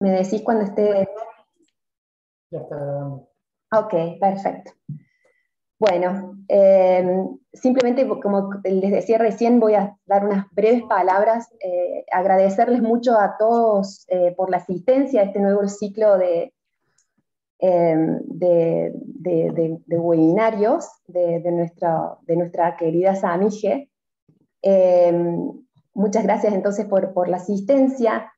Me decís cuando esté. Ya está grabando. Ok, perfecto. Bueno, eh, simplemente como les decía recién, voy a dar unas breves palabras, eh, agradecerles mucho a todos eh, por la asistencia a este nuevo ciclo de, de, de, webinarios de, nuestra, de nuestra querida Samige. muchas gracias entonces por, por la asistencia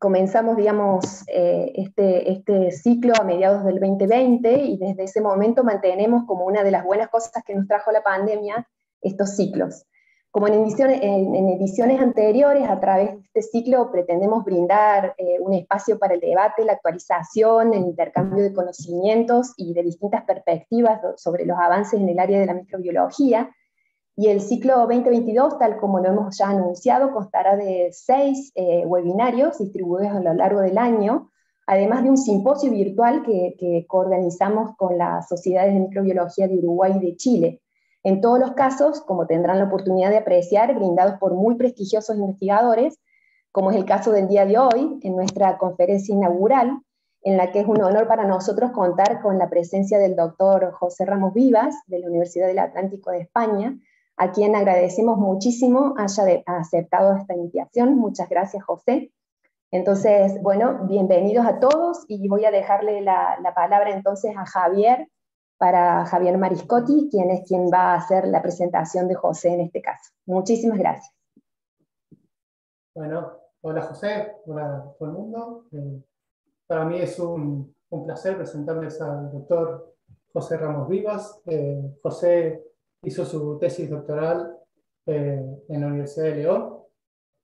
comenzamos, digamos, eh, este, este, ciclo a mediados del 2020 y desde ese momento mantenemos como una de las buenas cosas que nos trajo la pandemia estos ciclos. Como en ediciones, anteriores, a través de este ciclo pretendemos brindar eh, un espacio para el debate, la actualización, el intercambio de conocimientos y de distintas perspectivas sobre los avances en el área de la microbiología, y el ciclo 2022, tal como lo hemos ya anunciado, constará de seis eh, webinarios distribuidos a lo largo del año, además de un simposio virtual que, que organizamos con las sociedades de microbiología de Uruguay y de Chile. En todos los casos, como tendrán la oportunidad de apreciar, brindados por muy prestigiosos investigadores, como es el caso del día de hoy, en nuestra conferencia inaugural, en la que es un honor para nosotros contar con la presencia del doctor José Ramos Vivas, de la Universidad del Atlántico de España, a quien agradecemos muchísimo haya aceptado esta invitación. Muchas gracias, José. Entonces, bueno, bienvenidos a todos y voy a dejarle la, palabra entonces a Javier, para Javier Mariscotti, quien es quien va a hacer la presentación de José en este caso. Muchísimas gracias. Bueno, hola José, hola todo el mundo. Eh, para mí es un, placer presentarles al doctor José Ramos Vivas. Eh, José hizo su tesis doctoral eh, en la Universidad de León.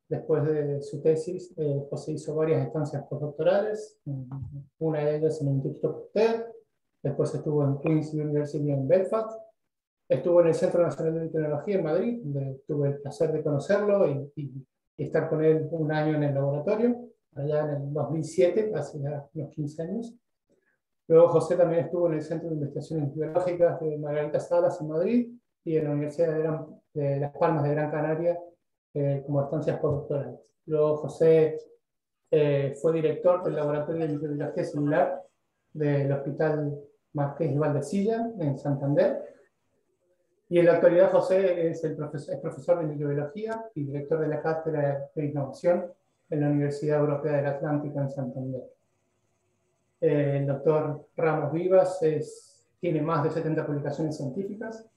Después de su tesis, José eh, hizo varias estancias postdoctorales, una de ellas en el Instituto Pasteur, después estuvo en Queen's University en Belfast, estuvo en el Centro Nacional de Tecnología en Madrid, donde tuve el placer de conocerlo y, estar con él un año en el laboratorio, allá en el 2007, hace unos 15 años. Luego José también estuvo en el Centro de Investigaciones Biológicas de Margarita Salas en Madrid, y en la Universidad de, Las Palmas de Gran Canaria eh, como estancias postdoctorales. Luego José eh, fue director del Laboratorio de Microbiología Celular del Hospital Marqués de Valdecilla en Santander. Y en la actualidad José es, el profesor, de microbiología y director de la Cátedra de Innovación en la Universidad Europea del Atlántico en Santander. el doctor Ramos Vivas tiene más de 70 publicaciones científicas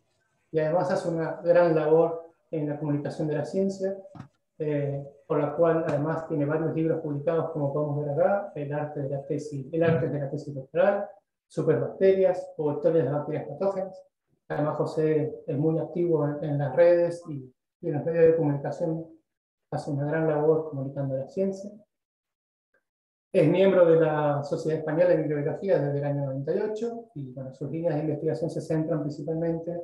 y además hace una gran labor en la comunicación de la ciencia, eh, por la cual además tiene varios libros publicados, como podemos ver acá, El arte de la tesis, el arte de la tesis doctoral, Superbacterias o Historias de bacterias patógenas. Además, José es muy activo en, las redes y, en los medios de comunicación, hace una gran labor comunicando la ciencia. Es miembro de la Sociedad Española de Microbiología desde el año 98 y bueno, sus líneas de investigación se centran principalmente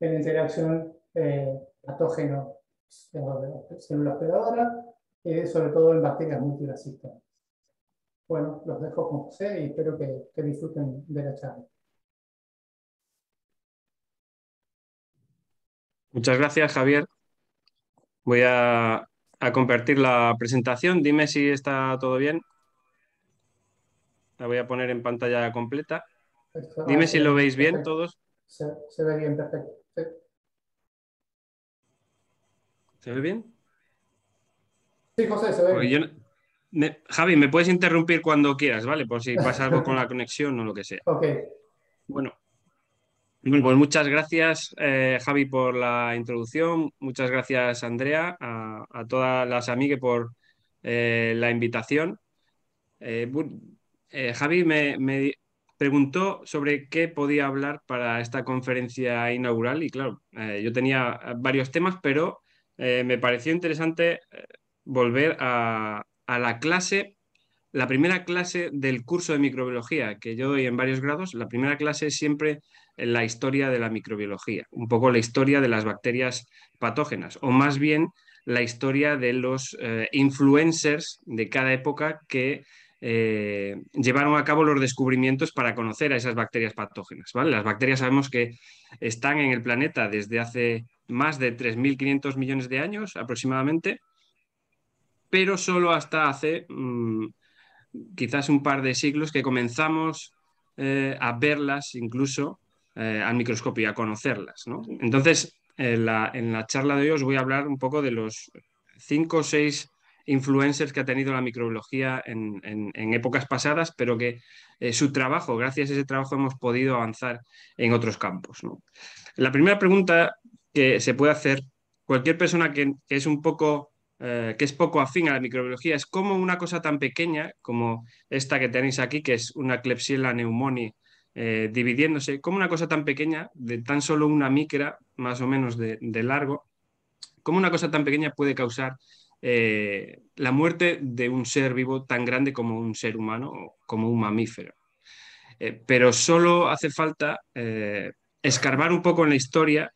en interacción eh, patógeno células pegadoras y sobre todo en bacterias multirasista Bueno, los dejo con José y espero que, disfruten de la charla. Muchas gracias, Javier. Voy a, compartir la presentación. Dime si está todo bien. La voy a poner en pantalla completa. Dime ah, si lo veis bien todos. se ve bien, perfecto. ¿Se ve bien? Sí, José, se ve bien. Javi, me puedes interrumpir cuando quieras, ¿vale? Por si pasa algo con la conexión o lo que sea. Ok. Bueno, pues muchas gracias, eh, Javi, por la introducción. Muchas gracias, Andrea, a, todas las amigas por eh, la invitación. Eh, Javi me, preguntó sobre qué podía hablar para esta conferencia inaugural y claro, yo tenía varios temas, pero eh, me pareció interesante eh, volver a, la clase, la primera clase del curso de microbiología que yo doy en varios grados, la primera clase es siempre la historia de la microbiología, un poco la historia de las bacterias patógenas, o más bien la historia de los eh, influencers de cada época que eh, llevaron a cabo los descubrimientos para conocer a esas bacterias patógenas. Las bacterias sabemos que están en el planeta desde hace más de 3.500 millones de años aproximadamente, pero solo hasta hace mm, quizás un par de siglos que comenzamos eh, a verlas incluso eh, al microscopio, a conocerlas. Entonces, en la, en la charla de hoy os voy a hablar un poco de los cinco o seis influencers que ha tenido la microbiología en, épocas pasadas, pero que eh, su trabajo, gracias a ese trabajo, hemos podido avanzar en otros campos. La primera pregunta que se puede hacer cualquier persona que, es un poco eh, que es poco afín a la microbiología es cómo una cosa tan pequeña como esta que tenéis aquí, que es una Klebsiella neumoni eh, dividiéndose, cómo una cosa tan pequeña, de tan solo una micra, más o menos de, de largo, cómo una cosa tan pequeña puede causar eh, la muerte de un ser vivo tan grande como un ser humano o como un mamífero. Eh, pero solo hace falta eh, escarbar un poco en la historia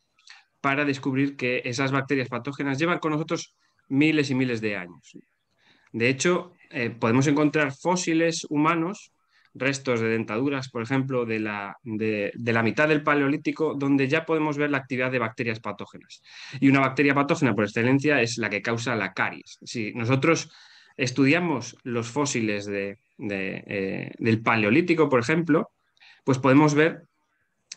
para descubrir que esas bacterias patógenas llevan con nosotros miles y miles de años. De hecho, podemos encontrar fósiles humanos restos de dentaduras, por ejemplo, de la, de, la, mitad del Paleolítico, donde ya podemos ver la actividad de bacterias patógenas. Y una bacteria patógena, por excelencia, es la que causa la caries. Si nosotros estudiamos los fósiles eh, del Paleolítico, por ejemplo, pues podemos ver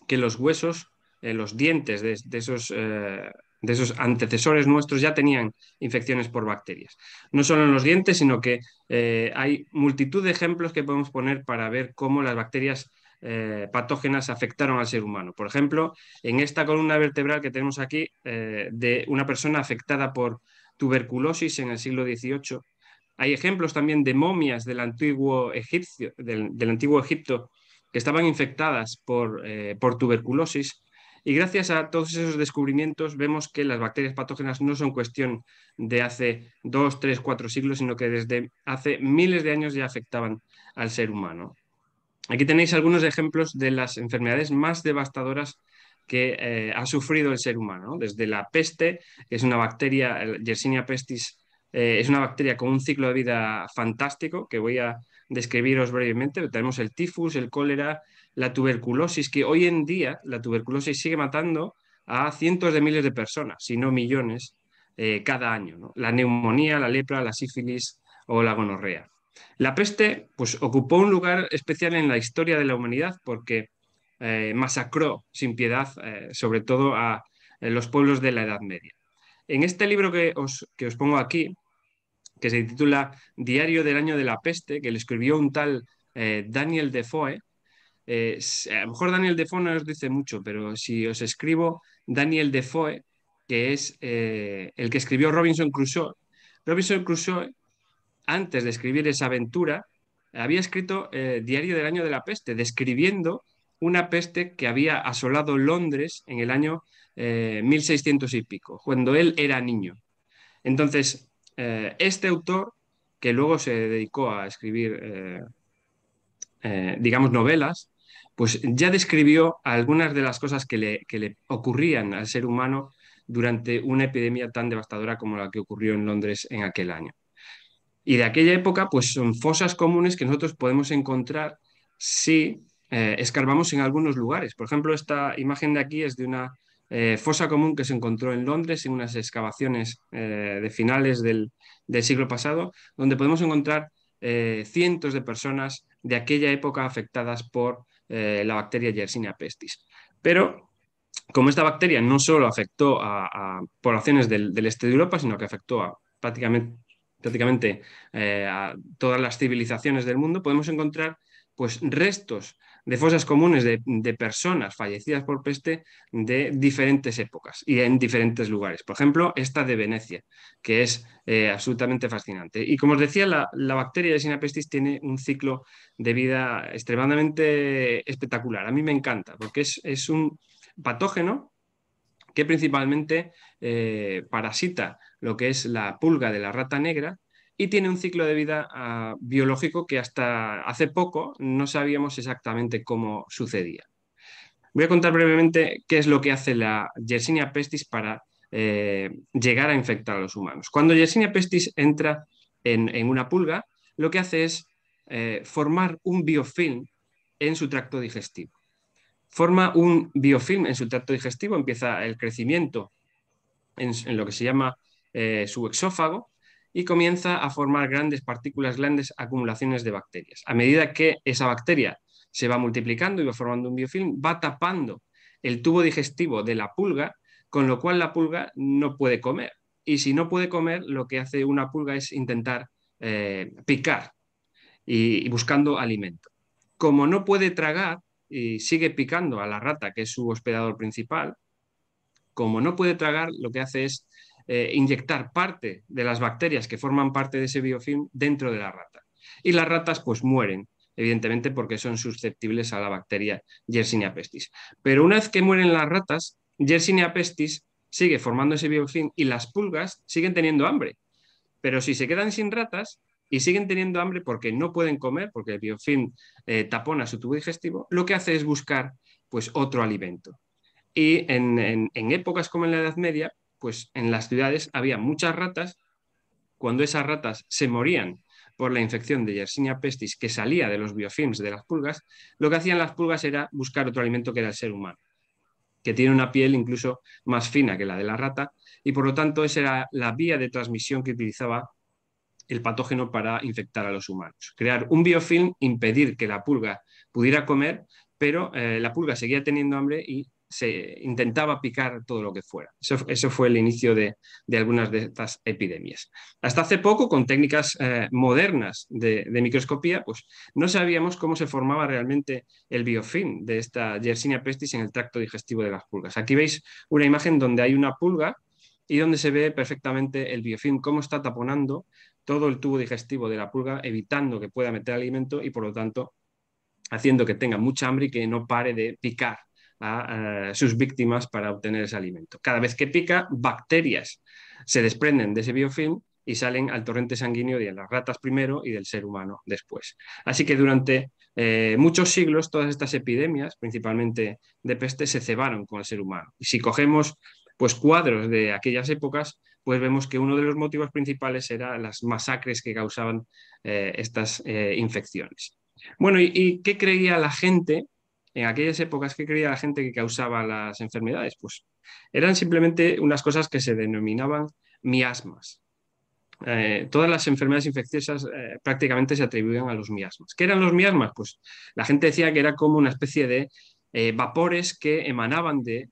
que los huesos, eh, los dientes de, esos... Eh, de esos antecesores nuestros ya tenían infecciones por bacterias. No solo en los dientes, sino que eh, hay multitud de ejemplos que podemos poner para ver cómo las bacterias eh, patógenas afectaron al ser humano. Por ejemplo, en esta columna vertebral que tenemos aquí eh, de una persona afectada por tuberculosis en el siglo XVIII, hay ejemplos también de momias del antiguo, Egipto que estaban infectadas por tuberculosis y gracias a todos esos descubrimientos vemos que las bacterias patógenas no son cuestión de hace dos, tres, cuatro siglos, sino que desde hace miles de años ya afectaban al ser humano. Aquí tenéis algunos ejemplos de las enfermedades más devastadoras que eh, ha sufrido el ser humano, desde la peste, que es una bacteria, Yersinia pestis, eh, es una bacteria con un ciclo de vida fantástico que voy a describiros brevemente. Tenemos el tifus, el cólera, la tuberculosis, que hoy en día la tuberculosis sigue matando a cientos de miles de personas, si no millones, eh, cada año. La neumonía, la lepra, la sífilis o la gonorrea. La peste pues, ocupó un lugar especial en la historia de la humanidad porque eh, masacró sin piedad, eh, sobre todo a los pueblos de la Edad Media. En este libro que os, que os pongo aquí, que se titula Diario del Año de la Peste, que le escribió un tal Daniel Defoe, eh, a lo mejor Daniel Defoe no os dice mucho, pero si os escribo Daniel Defoe, que es eh, el que escribió Robinson Crusoe, Robinson Crusoe, antes de escribir esa aventura, había escrito eh, Diario del Año de la Peste, describiendo una peste que había asolado Londres en el año 1600 y pico, cuando él era niño. Entonces, este autor, que luego se dedicó a escribir, digamos, novelas, pues ya describió algunas de las cosas que le, ocurrían al ser humano durante una epidemia tan devastadora como la que ocurrió en Londres en aquel año. Y de aquella época, pues son fosas comunes que nosotros podemos encontrar si eh, escarbamos en algunos lugares. Por ejemplo, esta imagen de aquí es de una eh, fosa común que se encontró en Londres en unas excavaciones eh, de finales del, siglo pasado, donde podemos encontrar eh, cientos de personas de aquella época afectadas por eh, la bacteria Yersinia pestis. Pero como esta bacteria no solo afectó a, poblaciones del, este de Europa, sino que afectó a prácticamente, eh, a todas las civilizaciones del mundo, podemos encontrar pues restos de fosas comunes de, personas fallecidas por peste de diferentes épocas y en diferentes lugares. Por ejemplo, esta de Venecia, que es eh, absolutamente fascinante. Y como os decía, la, bacteria de Sinapestis tiene un ciclo de vida extremadamente espectacular. A mí me encanta, porque es, un patógeno que principalmente eh, parasita lo que es la pulga de la rata negra y tiene un ciclo de vida ah, biológico que hasta hace poco no sabíamos exactamente cómo sucedía. Voy a contar brevemente qué es lo que hace la Yersinia pestis para eh, llegar a infectar a los humanos. Cuando Yersinia pestis entra en, una pulga, lo que hace es eh, formar un biofilm en su tracto digestivo. Forma un biofilm en su tracto digestivo, empieza el crecimiento en, lo que se llama eh, su exófago y comienza a formar grandes partículas, grandes acumulaciones de bacterias. A medida que esa bacteria se va multiplicando y va formando un biofilm, va tapando el tubo digestivo de la pulga, con lo cual la pulga no puede comer. Y si no puede comer, lo que hace una pulga es intentar eh, picar y buscando alimento. Como no puede tragar y sigue picando a la rata, que es su hospedador principal, como no puede tragar, lo que hace es eh, inyectar parte de las bacterias que forman parte de ese biofilm dentro de la rata. Y las ratas pues mueren, evidentemente porque son susceptibles a la bacteria Yersinia pestis. Pero una vez que mueren las ratas, Yersinia pestis sigue formando ese biofilm y las pulgas siguen teniendo hambre. Pero si se quedan sin ratas, y siguen teniendo hambre porque no pueden comer, porque el biofilm eh, tapona su tubo digestivo, lo que hace es buscar pues, otro alimento. Y en, épocas como en la Edad Media, pues en las ciudades había muchas ratas. Cuando esas ratas se morían por la infección de Yersinia pestis que salía de los biofilms de las pulgas, lo que hacían las pulgas era buscar otro alimento que era el ser humano, que tiene una piel incluso más fina que la de la rata, y por lo tanto esa era la vía de transmisión que utilizaba el patógeno para infectar a los humanos. Crear un biofilm, impedir que la pulga pudiera comer, pero eh, la pulga seguía teniendo hambre y se intentaba picar todo lo que fuera. Eso, fue el inicio de, algunas de estas epidemias. Hasta hace poco, con técnicas eh, modernas de, microscopía, pues no sabíamos cómo se formaba realmente el biofilm de esta Yersinia pestis en el tracto digestivo de las pulgas. Aquí veis una imagen donde hay una pulga y donde se ve perfectamente el biofilm, cómo está taponando todo el tubo digestivo de la pulga, evitando que pueda meter alimento y, por lo tanto, haciendo que tenga mucha hambre y que no pare de picar a sus víctimas para obtener ese alimento. Cada vez que pica, bacterias se desprenden de ese biofilm y salen al torrente sanguíneo de las ratas primero y del ser humano después. Así que durante eh, muchos siglos todas estas epidemias, principalmente de peste, se cebaron con el ser humano. Y si cogemos pues, cuadros de aquellas épocas, pues vemos que uno de los motivos principales era las masacres que causaban eh, estas eh, infecciones. Bueno, ¿y, qué creía la gente en aquellas épocas que creía la gente que causaba las enfermedades, pues eran simplemente unas cosas que se denominaban miasmas. Eh, todas las enfermedades infecciosas eh, prácticamente se atribuían a los miasmas. ¿Qué eran los miasmas? Pues la gente decía que era como una especie de eh, vapores que emanaban de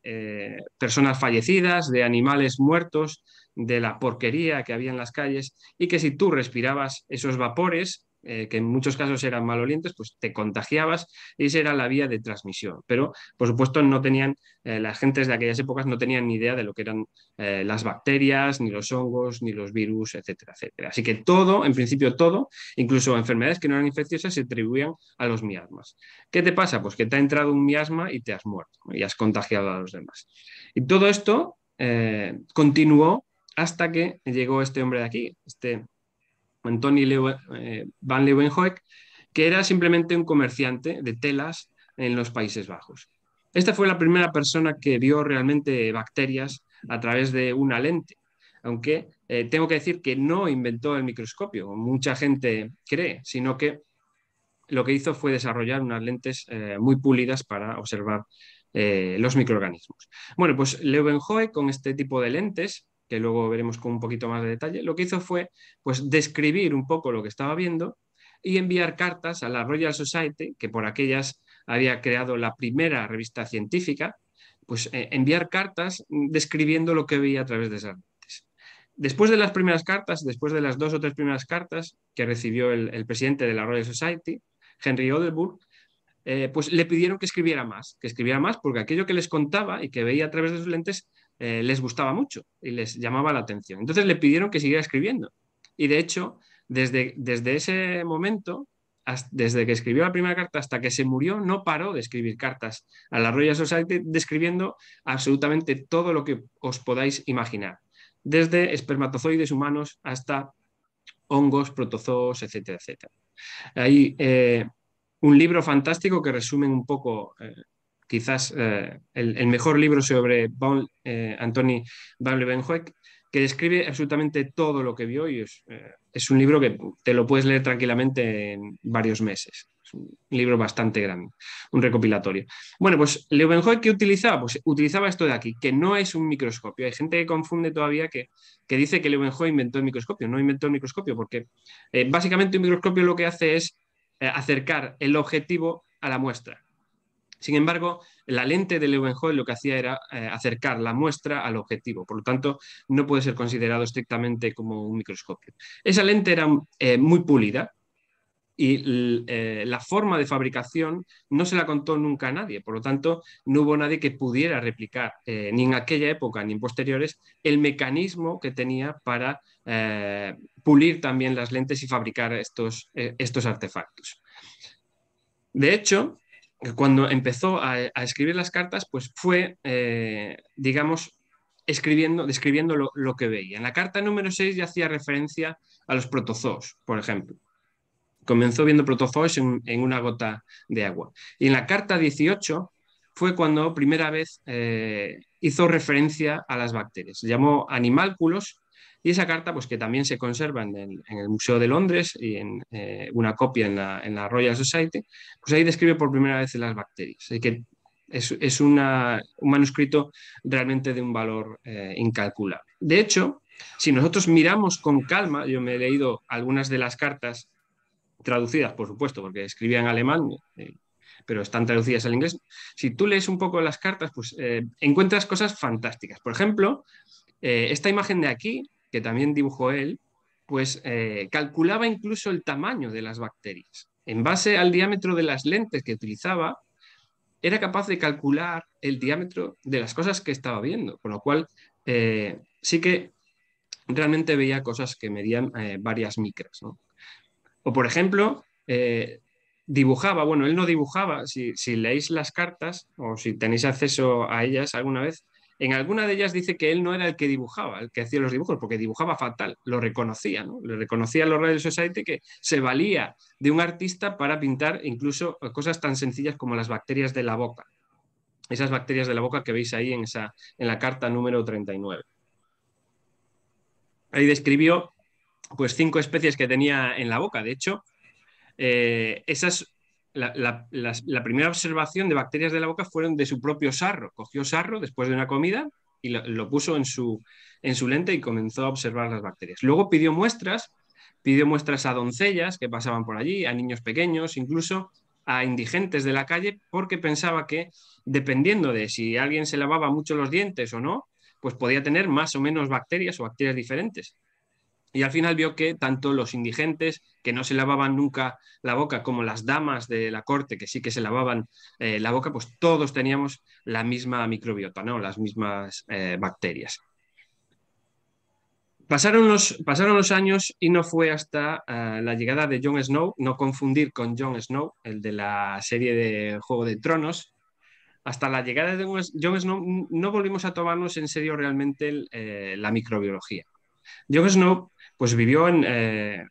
personas fallecidas, de animales muertos, de la porquería que había en las calles y que si tú respirabas esos vapores, eh, que en muchos casos eran malolientes, pues te contagiabas y esa era la vía de transmisión. Pero, por supuesto, no tenían, eh, las gentes de aquellas épocas no tenían ni idea de lo que eran eh, las bacterias, ni los hongos, ni los virus, etcétera, etcétera. Así que todo, en principio todo, incluso enfermedades que no eran infecciosas, se atribuían a los miasmas. ¿Qué te pasa? Pues que te ha entrado un miasma y te has muerto y has contagiado a los demás. Y todo esto continuó hasta que llegó este hombre de aquí, este Antoni eh, van Leeuwenhoek, que era simplemente un comerciante de telas en los Países Bajos. Esta fue la primera persona que vio realmente bacterias a través de una lente, aunque eh, tengo que decir que no inventó el microscopio, mucha gente cree, sino que lo que hizo fue desarrollar unas lentes eh, muy pulidas para observar los microorganismos. Bueno, pues Leeuwenhoek con este tipo de lentes que luego veremos con un poquito más de detalle, lo que hizo fue pues, describir un poco lo que estaba viendo y enviar cartas a la Royal Society, que por aquellas había creado la primera revista científica, pues eh, enviar cartas describiendo lo que veía a través de esas lentes. Después de las primeras cartas, después de las dos o tres primeras cartas que recibió el, presidente de la Royal Society, Henry Odelburg, eh, pues le pidieron que escribiera más, que escribiera más, porque aquello que les contaba y que veía a través de sus lentes eh, les gustaba mucho y les llamaba la atención. Entonces le pidieron que siguiera escribiendo. Y de hecho, desde, desde ese momento, desde que escribió la primera carta hasta que se murió, no paró de escribir cartas a la Royal Society describiendo absolutamente todo lo que os podáis imaginar, desde espermatozoides humanos hasta hongos, protozoos, etcétera, etcétera. Hay eh, un libro fantástico que resume un poco eh, quizás eh, el, mejor libro sobre eh, Anthony van Leeuwenhoek, que describe absolutamente todo lo que vio y eh, es, un libro que te lo puedes leer tranquilamente en varios meses. Es un libro bastante grande, un recopilatorio. Bueno, pues Leeuwenhoek, ¿qué utilizaba? Pues utilizaba esto de aquí, que no es un microscopio. Hay gente que confunde todavía que, dice que Leeuwenhoek inventó el microscopio. No inventó el microscopio porque básicamente un microscopio lo que hace es acercar el objetivo a la muestra. Sin embargo, la lente de Leeuwenhoek lo que hacía era eh, acercar la muestra al objetivo, por lo tanto, no puede ser considerado estrictamente como un microscopio. Esa lente era eh, muy pulida, y eh, la forma de fabricación no se la contó nunca a nadie. Por lo tanto, no hubo nadie que pudiera replicar, ni en aquella época ni en posteriores, el mecanismo que tenía para pulir también las lentes y fabricar estos, estos artefactos. De hecho, cuando empezó a, escribir las cartas, pues fue, eh, digamos, escribiendo, describiendo lo, que veía. En la carta número 6 ya hacía referencia a los protozoos, por ejemplo. Comenzó viendo protozoos en, una gota de agua. Y en la carta 18 fue cuando primera vez eh, hizo referencia a las bacterias. llamó animálculos y esa carta, pues que también se conserva en el, Museo de Londres y en eh, una copia en la, Royal Society, pues ahí describe por primera vez las bacterias. que es, un manuscrito realmente de un valor eh, incalculable. De hecho, si nosotros miramos con calma, yo me he leído algunas de las cartas traducidas, por supuesto, porque escribía en alemán, eh, pero están traducidas al inglés. Si tú lees un poco las cartas, pues encuentras cosas fantásticas. Por ejemplo, esta imagen de aquí que también dibujó él, pues eh, calculaba incluso el tamaño de las bacterias. En base al diámetro de las lentes que utilizaba, era capaz de calcular el diámetro de las cosas que estaba viendo, con lo cual eh, sí que realmente veía cosas que medían eh, varias micras. O por ejemplo, dibujaba, bueno, él no dibujaba, si leéis las cartas o si tenéis acceso a ellas alguna vez, en alguna de ellas dice que él no era el que dibujaba, el que hacía los dibujos, porque dibujaba fatal, lo reconocía, ¿no? Le reconocía a los Royal Society que se valía de un artista para pintar incluso cosas tan sencillas como las bacterias de la boca. Esas bacterias de la boca que veis ahí en, esa, en la carta número 39. Ahí describió pues cinco especies que tenía en la boca. De hecho, eh, esas la, primera observación de bacterias de la boca fueron de su propio sarro. Cogió sarro después de una comida y lo, puso en su lente y comenzó a observar las bacterias. Luego pidió muestras, pidió muestras a doncellas que pasaban por allí, a niños pequeños, incluso a indigentes de la calle, porque pensaba que dependiendo de si alguien se lavaba mucho los dientes o no, pues podía tener más o menos bacterias o bacterias diferentes. Y al final vio que tanto los indigentes, que no se lavaban nunca la boca, como las damas de la corte, que sí que se lavaban eh, la boca, pues todos teníamos la misma microbiota, ¿no? las mismas eh, bacterias. Pasaron los, pasaron los, años y no fue hasta eh, la llegada de Jon Snow, no confundir con Jon Snow, el de la serie de Juego de Tronos, hasta la llegada de Jon Snow no volvimos a tomarnos en serio realmente la microbiología. Jon Snow pues vivió en, eh,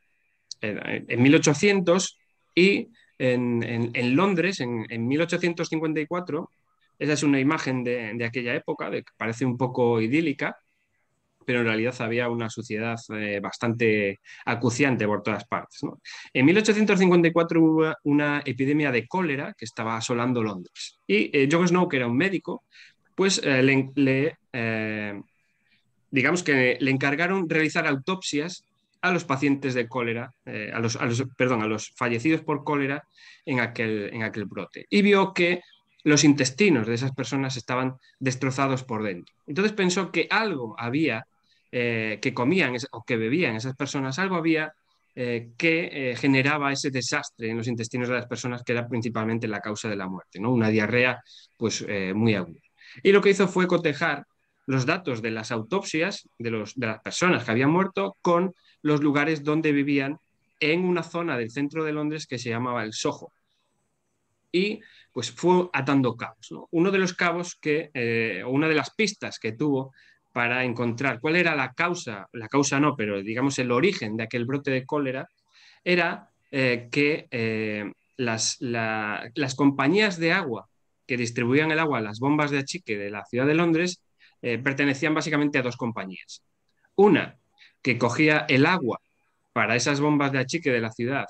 en, 1800 y en, en Londres, en, 1854. Esa es una imagen de, de aquella época, que parece un poco idílica, pero en realidad había una suciedad eh, bastante acuciante por todas partes. En 1854 hubo una epidemia de cólera que estaba asolando Londres. Y eh, Snow, que era un médico, pues eh, le digamos que le encargaron realizar autopsias a los pacientes de cólera, eh, a, los, perdón, a los fallecidos por cólera en aquel, en aquel brote. Y vio que los intestinos de esas personas estaban destrozados por dentro. Entonces pensó que algo había eh, que comían o que bebían esas personas, algo había eh, que generaba ese desastre en los intestinos de las personas que era principalmente la causa de la muerte, ¿no? una diarrea pues, muy aguda. Y lo que hizo fue cotejar los datos de las autopsias de, los, las personas que habían muerto con los lugares donde vivían en una zona del centro de Londres que se llamaba el Soho. Y pues fue atando cabos. Uno de los cabos que, eh, una de las pistas que tuvo para encontrar cuál era la causa, la causa no, pero digamos el origen de aquel brote de cólera, era eh, que eh, las, las compañías de agua que distribuían el agua las bombas de achique de la ciudad de Londres eh, pertenecían básicamente a dos compañías. Una que cogía el agua para esas bombas de achique de la ciudad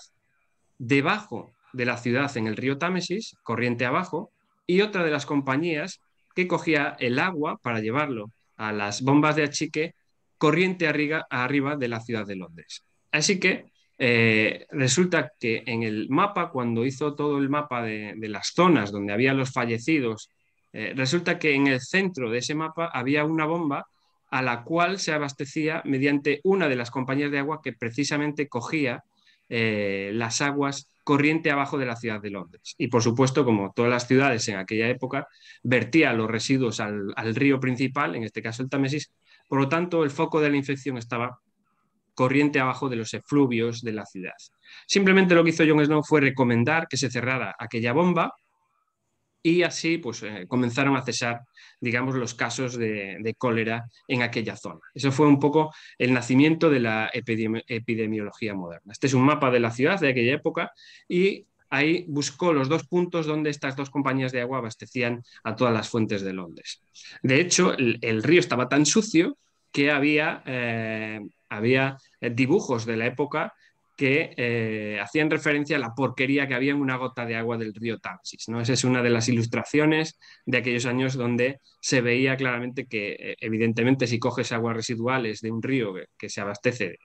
debajo de la ciudad en el río Támesis, corriente abajo, y otra de las compañías que cogía el agua para llevarlo a las bombas de achique corriente arriba, arriba de la ciudad de Londres. Así que eh, resulta que en el mapa, cuando hizo todo el mapa de, de las zonas donde había los fallecidos eh, resulta que en el centro de ese mapa había una bomba a la cual se abastecía mediante una de las compañías de agua que precisamente cogía eh, las aguas corriente abajo de la ciudad de Londres. Y por supuesto, como todas las ciudades en aquella época, vertía los residuos al, al río principal, en este caso el Támesis, por lo tanto el foco de la infección estaba corriente abajo de los efluvios de la ciudad. Simplemente lo que hizo John Snow fue recomendar que se cerrara aquella bomba, y así pues, eh, comenzaron a cesar, digamos, los casos de, cólera en aquella zona. Eso fue un poco el nacimiento de la epidemiología moderna. Este es un mapa de la ciudad de aquella época y ahí buscó los dos puntos donde estas dos compañías de agua abastecían a todas las fuentes de Londres. De hecho, el, río estaba tan sucio que había, eh, había eh, dibujos de la época que eh, hacían referencia a la porquería que había en una gota de agua del río taxis ¿no? Esa es una de las ilustraciones de aquellos años donde se veía claramente que, eh, evidentemente, si coges aguas residuales de un río que, se abastece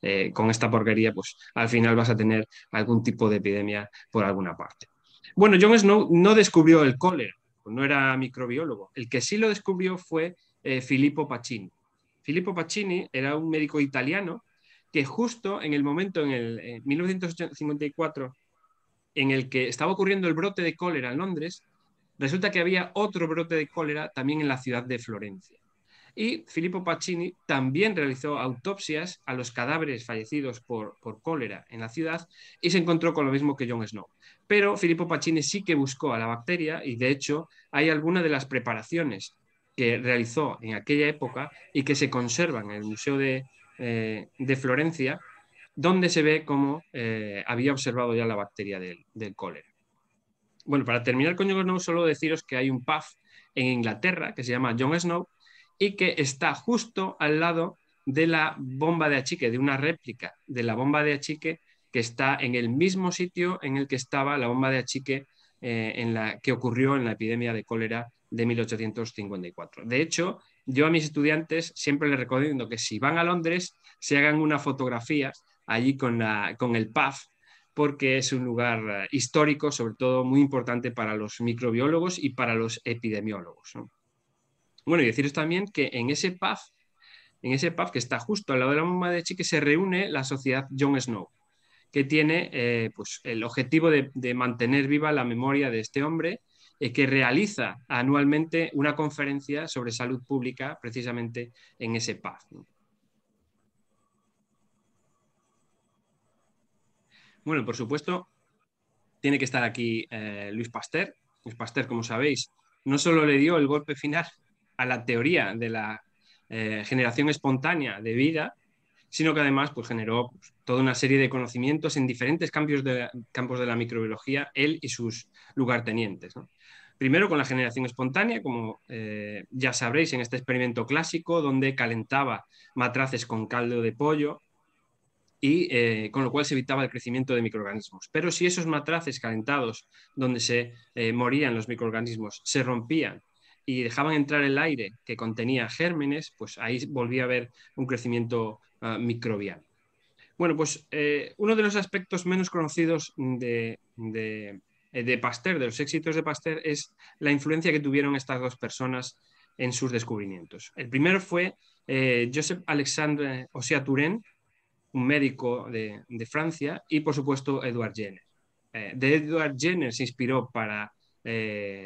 eh, con esta porquería, pues al final vas a tener algún tipo de epidemia por alguna parte. Bueno, John no descubrió el cólera, no era microbiólogo. El que sí lo descubrió fue Filippo Pacini. Filippo Pacini era un médico italiano que justo en el momento, en el 1954, eh, en el que estaba ocurriendo el brote de cólera en Londres, resulta que había otro brote de cólera también en la ciudad de Florencia. Y Filippo Pacini también realizó autopsias a los cadáveres fallecidos por, por, cólera en la ciudad y se encontró con lo mismo que John Snow. Pero Filippo Pacini sí que buscó a la bacteria y de hecho hay algunas de las preparaciones que realizó en aquella época y que se conservan en el Museo de, eh, de Florencia, donde se ve cómo eh, había observado ya la bacteria del, cólera. Bueno, para terminar con John Snow, solo deciros que hay un PAF en Inglaterra que se llama John Snow y que está justo al lado de la bomba de achique, de una réplica de la bomba de achique que está en el mismo sitio en el que estaba la bomba de achique eh, en la, que ocurrió en la epidemia de cólera de 1854. De hecho, yo a mis estudiantes siempre les recomiendo que si van a Londres se hagan una fotografía allí con, el PAF porque es un lugar eh, histórico, sobre todo muy importante para los microbiólogos y para los epidemiólogos. Bueno, y deciros también que en ese PAF, en ese que está justo al lado de la bomba de Chique, se reúne la sociedad John Snow, que tiene eh, pues, el objetivo de, mantener viva la memoria de este hombre eh, que realiza anualmente una conferencia sobre salud pública precisamente en ese Paz. Bueno, por supuesto, tiene que estar aquí eh, Luis Pasteur. Luis Pasteur, como sabéis, no solo le dio el golpe final a la teoría de la eh, generación espontánea de vida, sino que además pues, generó pues, toda una serie de conocimientos en diferentes campos de, la, campos de la microbiología, él y sus lugartenientes. Primero con la generación espontánea, como eh, ya sabréis en este experimento clásico, donde calentaba matraces con caldo de pollo y eh, con lo cual se evitaba el crecimiento de microorganismos. Pero si esos matraces calentados, donde se eh, morían los microorganismos, se rompían y dejaban entrar el aire que contenía gérmenes, pues ahí volvía a haber un crecimiento Ah, microbial. Bueno, pues eh, uno de los aspectos menos conocidos eh, de, Pasteur, de los éxitos de Pasteur, es la influencia que tuvieron estas dos personas en sus descubrimientos. El primero fue eh, Joseph Alexandre Ossia Turén, un médico de, Francia, y por supuesto Edward Jenner. de Edward Jenner se inspiró para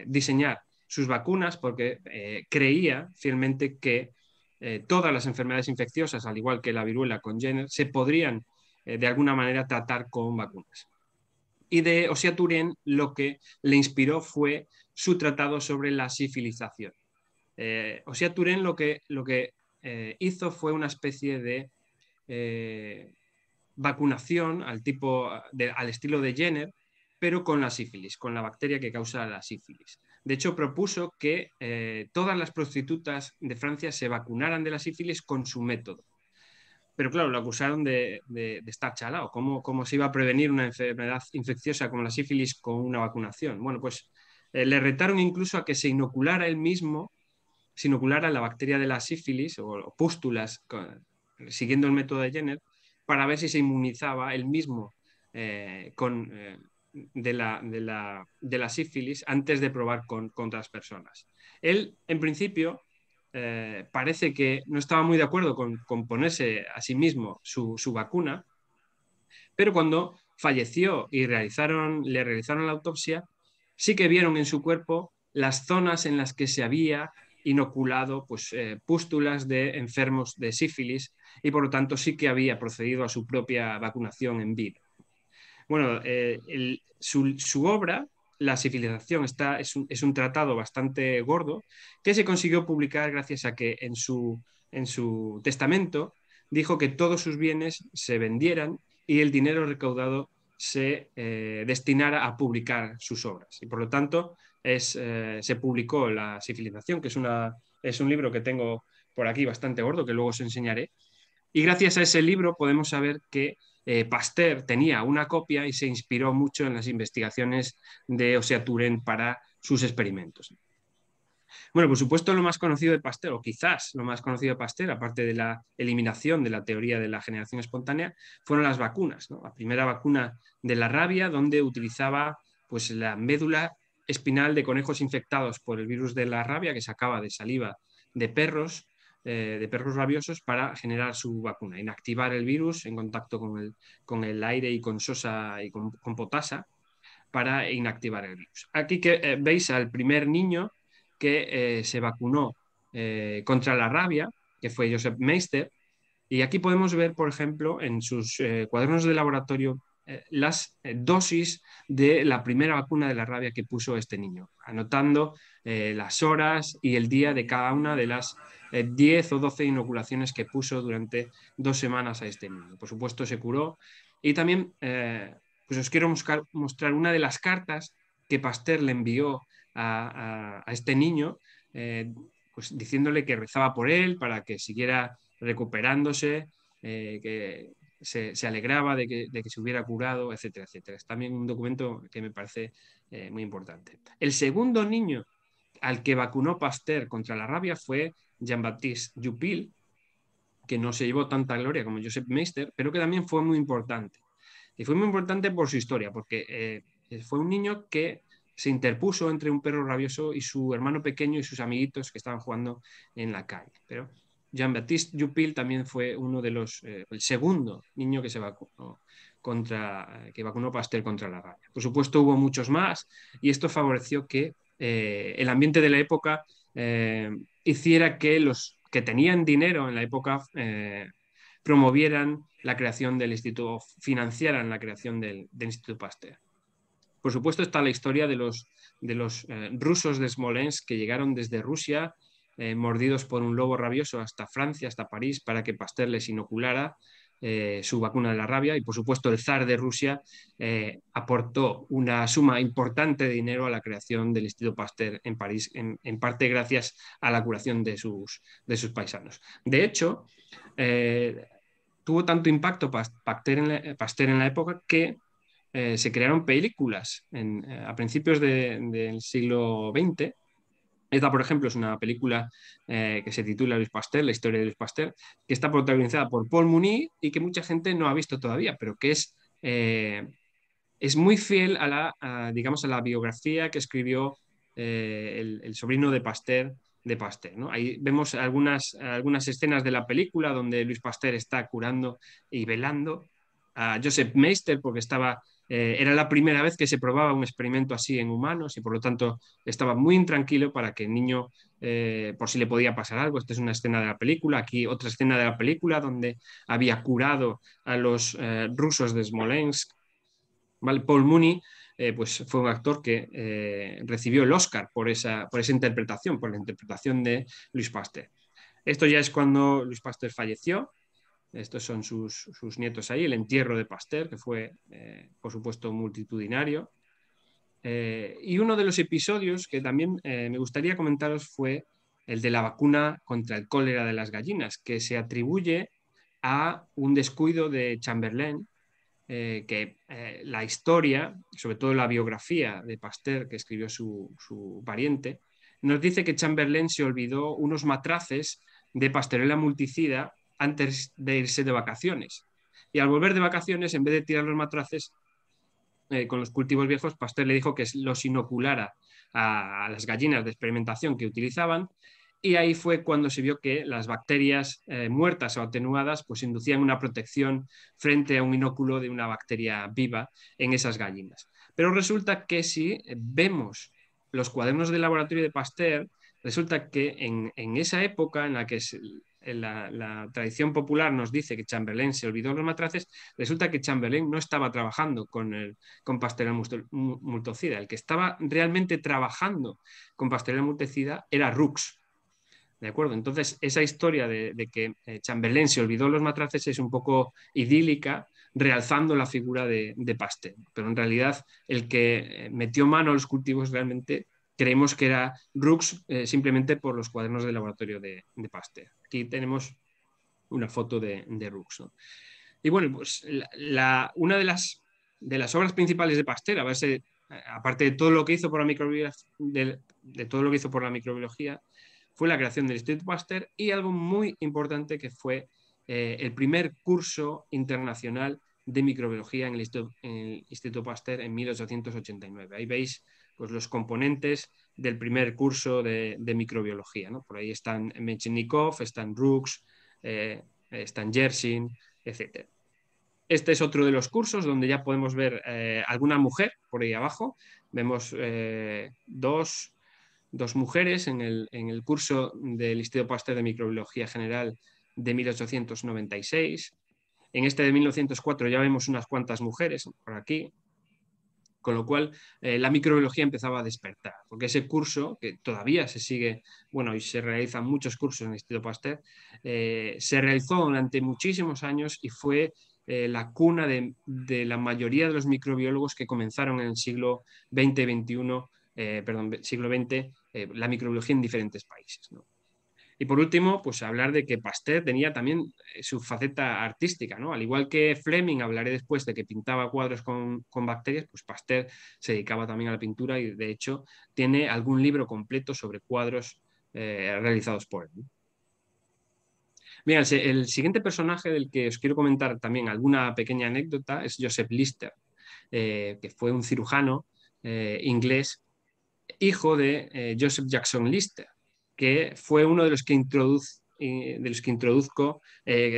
diseñar sus vacunas porque creía fielmente que eh, todas las enfermedades infecciosas, al igual que la viruela con Jenner, se podrían eh, de alguna manera tratar con vacunas. Y de Turén lo que le inspiró fue su tratado sobre la sifilización. Eh, Turén lo que, lo que eh, hizo fue una especie de vacunación al, tipo al estilo de Jenner, pero con la sífilis, con la bacteria que causa la sífilis. De hecho, propuso que eh, todas las prostitutas de Francia se vacunaran de la sífilis con su método. Pero claro, lo acusaron de, estar chalado. ¿Cómo, se iba a prevenir una enfermedad infecciosa como la sífilis con una vacunación? Bueno, pues eh, le retaron incluso a que se inoculara él mismo, se inoculara la bacteria de la sífilis o, pústulas, siguiendo el método de Jenner, para ver si se inmunizaba él mismo eh, con de la, de la, sífilis antes de probar con, otras personas. Él, en principio, eh, parece que no estaba muy de acuerdo con, ponerse a sí mismo su, vacuna, pero cuando falleció y realizaron, le realizaron la autopsia, sí que vieron en su cuerpo las zonas en las que se había inoculado pues, eh, pústulas de enfermos de sífilis y por lo tanto sí que había procedido a su propia vacunación en vivo bueno, eh, su, obra, La civilización, está, es un, tratado bastante gordo que se consiguió publicar gracias a que en su, en su testamento dijo que todos sus bienes se vendieran y el dinero recaudado se eh, destinara a publicar sus obras. Y por lo tanto, es, eh, se publicó La civilización, que es, una, es un libro que tengo por aquí bastante gordo, que luego os enseñaré. Y gracias a ese libro podemos saber que eh, Pasteur tenía una copia y se inspiró mucho en las investigaciones de Osea Turen para sus experimentos. Bueno, por supuesto, lo más conocido de Pasteur, o quizás lo más conocido de Pasteur, aparte de la eliminación de la teoría de la generación espontánea, fueron las vacunas. La primera vacuna de la rabia, donde utilizaba pues, la médula espinal de conejos infectados por el virus de la rabia, que sacaba de saliva de perros, eh, de perros rabiosos para generar su vacuna, inactivar el virus en contacto con el, con el aire y con sosa y con, potasa para inactivar el virus. Aquí que eh, veis al primer niño que eh, se vacunó contra la rabia, que fue Joseph Meister, y aquí podemos ver, por ejemplo, en sus cuadernos de laboratorio eh, las eh, dosis de la primera vacuna de la rabia que puso este niño, anotando eh, las horas y el día de cada una de las 10 o 12 inoculaciones que puso durante dos semanas a este niño. Por supuesto, se curó. Y también pues os quiero mostrar una de las cartas que Pasteur le envió a, este niño, pues diciéndole que rezaba por él para que siguiera recuperándose, que se, alegraba de que, se hubiera curado, etcétera, etcétera. Es también un documento que me parece eh, muy importante. El segundo niño al que vacunó Pasteur contra la rabia fue Jean-Baptiste Jupil, que no se llevó tanta gloria como Joseph Meister, pero que también fue muy importante. Y fue muy importante por su historia, porque eh, fue un niño que se interpuso entre un perro rabioso y su hermano pequeño y sus amiguitos que estaban jugando en la calle. Pero Jean-Baptiste Jupil también fue uno de los, eh, el segundo niño que se vacunó contra, que vacunó Pasteur contra la rabia. Por supuesto, hubo muchos más y esto favoreció que eh, el ambiente de la época eh, hiciera que los que tenían dinero en la época promovieran la creación del instituto, financiaran la creación del, Instituto Pasteur. Por supuesto está la historia de los, rusos de Smolensk que llegaron desde Rusia eh, mordidos por un lobo rabioso hasta Francia, hasta París, para que Pasteur les inoculara eh, su vacuna de la rabia. Y por supuesto, el zar de Rusia eh, aportó una suma importante de dinero a la creación del Instituto Pasteur en París, en, parte gracias a la curación de sus, de sus paisanos. De hecho, tuvo tanto impacto Pasteur en la, en la época que se crearon películas en, a principios del siglo XX esta, por ejemplo, es una película eh, que se titula Luis Pasteur la historia de Luis Pasteur, que está protagonizada por Paul Mooney y que mucha gente no ha visto todavía, pero que es, eh, es muy fiel a la, digamos, a la biografía que escribió eh, el, sobrino de Pasteur. De Pasteur Ahí vemos algunas, algunas escenas de la película donde Luis Pasteur está curando y velando a Joseph Meister porque estaba eh, era la primera vez que se probaba un experimento así en humanos y por lo tanto estaba muy intranquilo para que el niño, eh, por si le podía pasar algo, esta es una escena de la película, aquí otra escena de la película donde había curado a los eh, rusos de Smolensk. Paul Mooney pues fue un actor que recibió el Oscar por esa, por esa interpretación, por la interpretación de Luis Pasteur. Esto ya es cuando Luis Pasteur falleció, estos son sus, nietos ahí. El entierro de Pasteur, que fue, eh, por supuesto, multitudinario. Eh, y uno de los episodios que también eh, me gustaría comentaros fue el de la vacuna contra el cólera de las gallinas, que se atribuye a un descuido de Chamberlain, que la historia, sobre todo la biografía de Pasteur que escribió su, su, pariente, nos dice que Chamberlain se olvidó unos matraces de pastorela multicida antes de irse de vacaciones. Y al volver de vacaciones, en vez de tirar los matraces eh, con los cultivos viejos, Pasteur le dijo que los inoculara a, las gallinas de experimentación que utilizaban. Y ahí fue cuando se vio que las bacterias eh, muertas o atenuadas pues inducían una protección frente a un inóculo de una bacteria viva en esas gallinas. Pero resulta que si eh, vemos los cuadernos del laboratorio de Pasteur, resulta que en, en esa época en la que se, la, tradición popular nos dice que Chamberlain se olvidó los matraces, resulta que Chamberlain no estaba trabajando con, el, con El que estaba realmente trabajando con Pastel Multocida era Rux. ¿De acuerdo? Entonces, esa historia de, que eh, Chamberlain se olvidó los matraces es un poco idílica, realzando la figura de, Pastel. Pero en realidad, el que eh, metió mano a los cultivos realmente creemos que era Rux eh, simplemente por los cuadernos del laboratorio de, de Aquí tenemos una foto de, de Y bueno, pues una de las, de las obras principales de Pasteur, aparte de todo lo que hizo por la microbiología, de, todo lo que hizo por la microbiología, fue la creación del Instituto Pasteur y algo muy importante que fue eh, el primer curso internacional de microbiología en el, en el Instituto Pasteur en 1889. Ahí veis pues, los componentes del primer curso de, microbiología. ¿no? Por ahí están Mechnikov, están Rooks, eh, están Gershin, etc. Este es otro de los cursos donde ya podemos ver eh, alguna mujer por ahí abajo. Vemos eh, dos, mujeres en el, en el curso del Instituto Pasteur de Microbiología General de 1896. En este de 1904 ya vemos unas cuantas mujeres por aquí, con lo cual, eh, la microbiología empezaba a despertar, porque ese curso, que todavía se sigue, bueno, y se realizan muchos cursos en el Instituto Pasteur, eh, se realizó durante muchísimos años y fue eh, la cuna de, la mayoría de los microbiólogos que comenzaron en el siglo XX, XXI, perdón, siglo XX, la microbiología en diferentes países. Y por último, pues hablar de que Pasteur tenía también eh, su faceta artística, ¿no? Al igual que Fleming, hablaré después de que pintaba cuadros con, bacterias, pues Pasteur se dedicaba también a la pintura y de hecho tiene algún libro completo sobre cuadros eh, realizados por él. Bien, el siguiente personaje del que os quiero comentar también alguna pequeña anécdota es Joseph Lister, eh, que fue un cirujano inglés, hijo de Joseph Jackson Lister, que fue uno de los que, introduz, eh, de los que eh,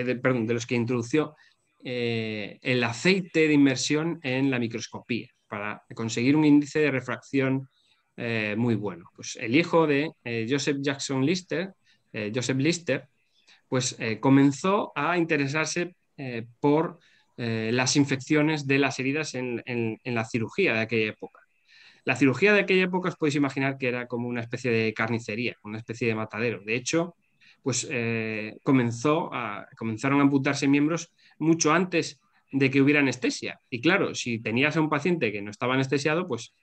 los que eh, el aceite de inmersión en la microscopía para conseguir un índice de refracción muy bueno. Pues el hijo de Joseph Jackson Lister, Joseph Lister, pues comenzó a interesarse por las infecciones de las heridas en la cirugía de aquella época. La cirugía de aquella época os podéis imaginar que era como una especie de carnicería, una especie de matadero. De hecho, pues eh, comenzó comenzaron a amputarse miembros mucho antes de que hubiera anestesia. Y claro, si tenías a un paciente que no estaba anestesiado, pues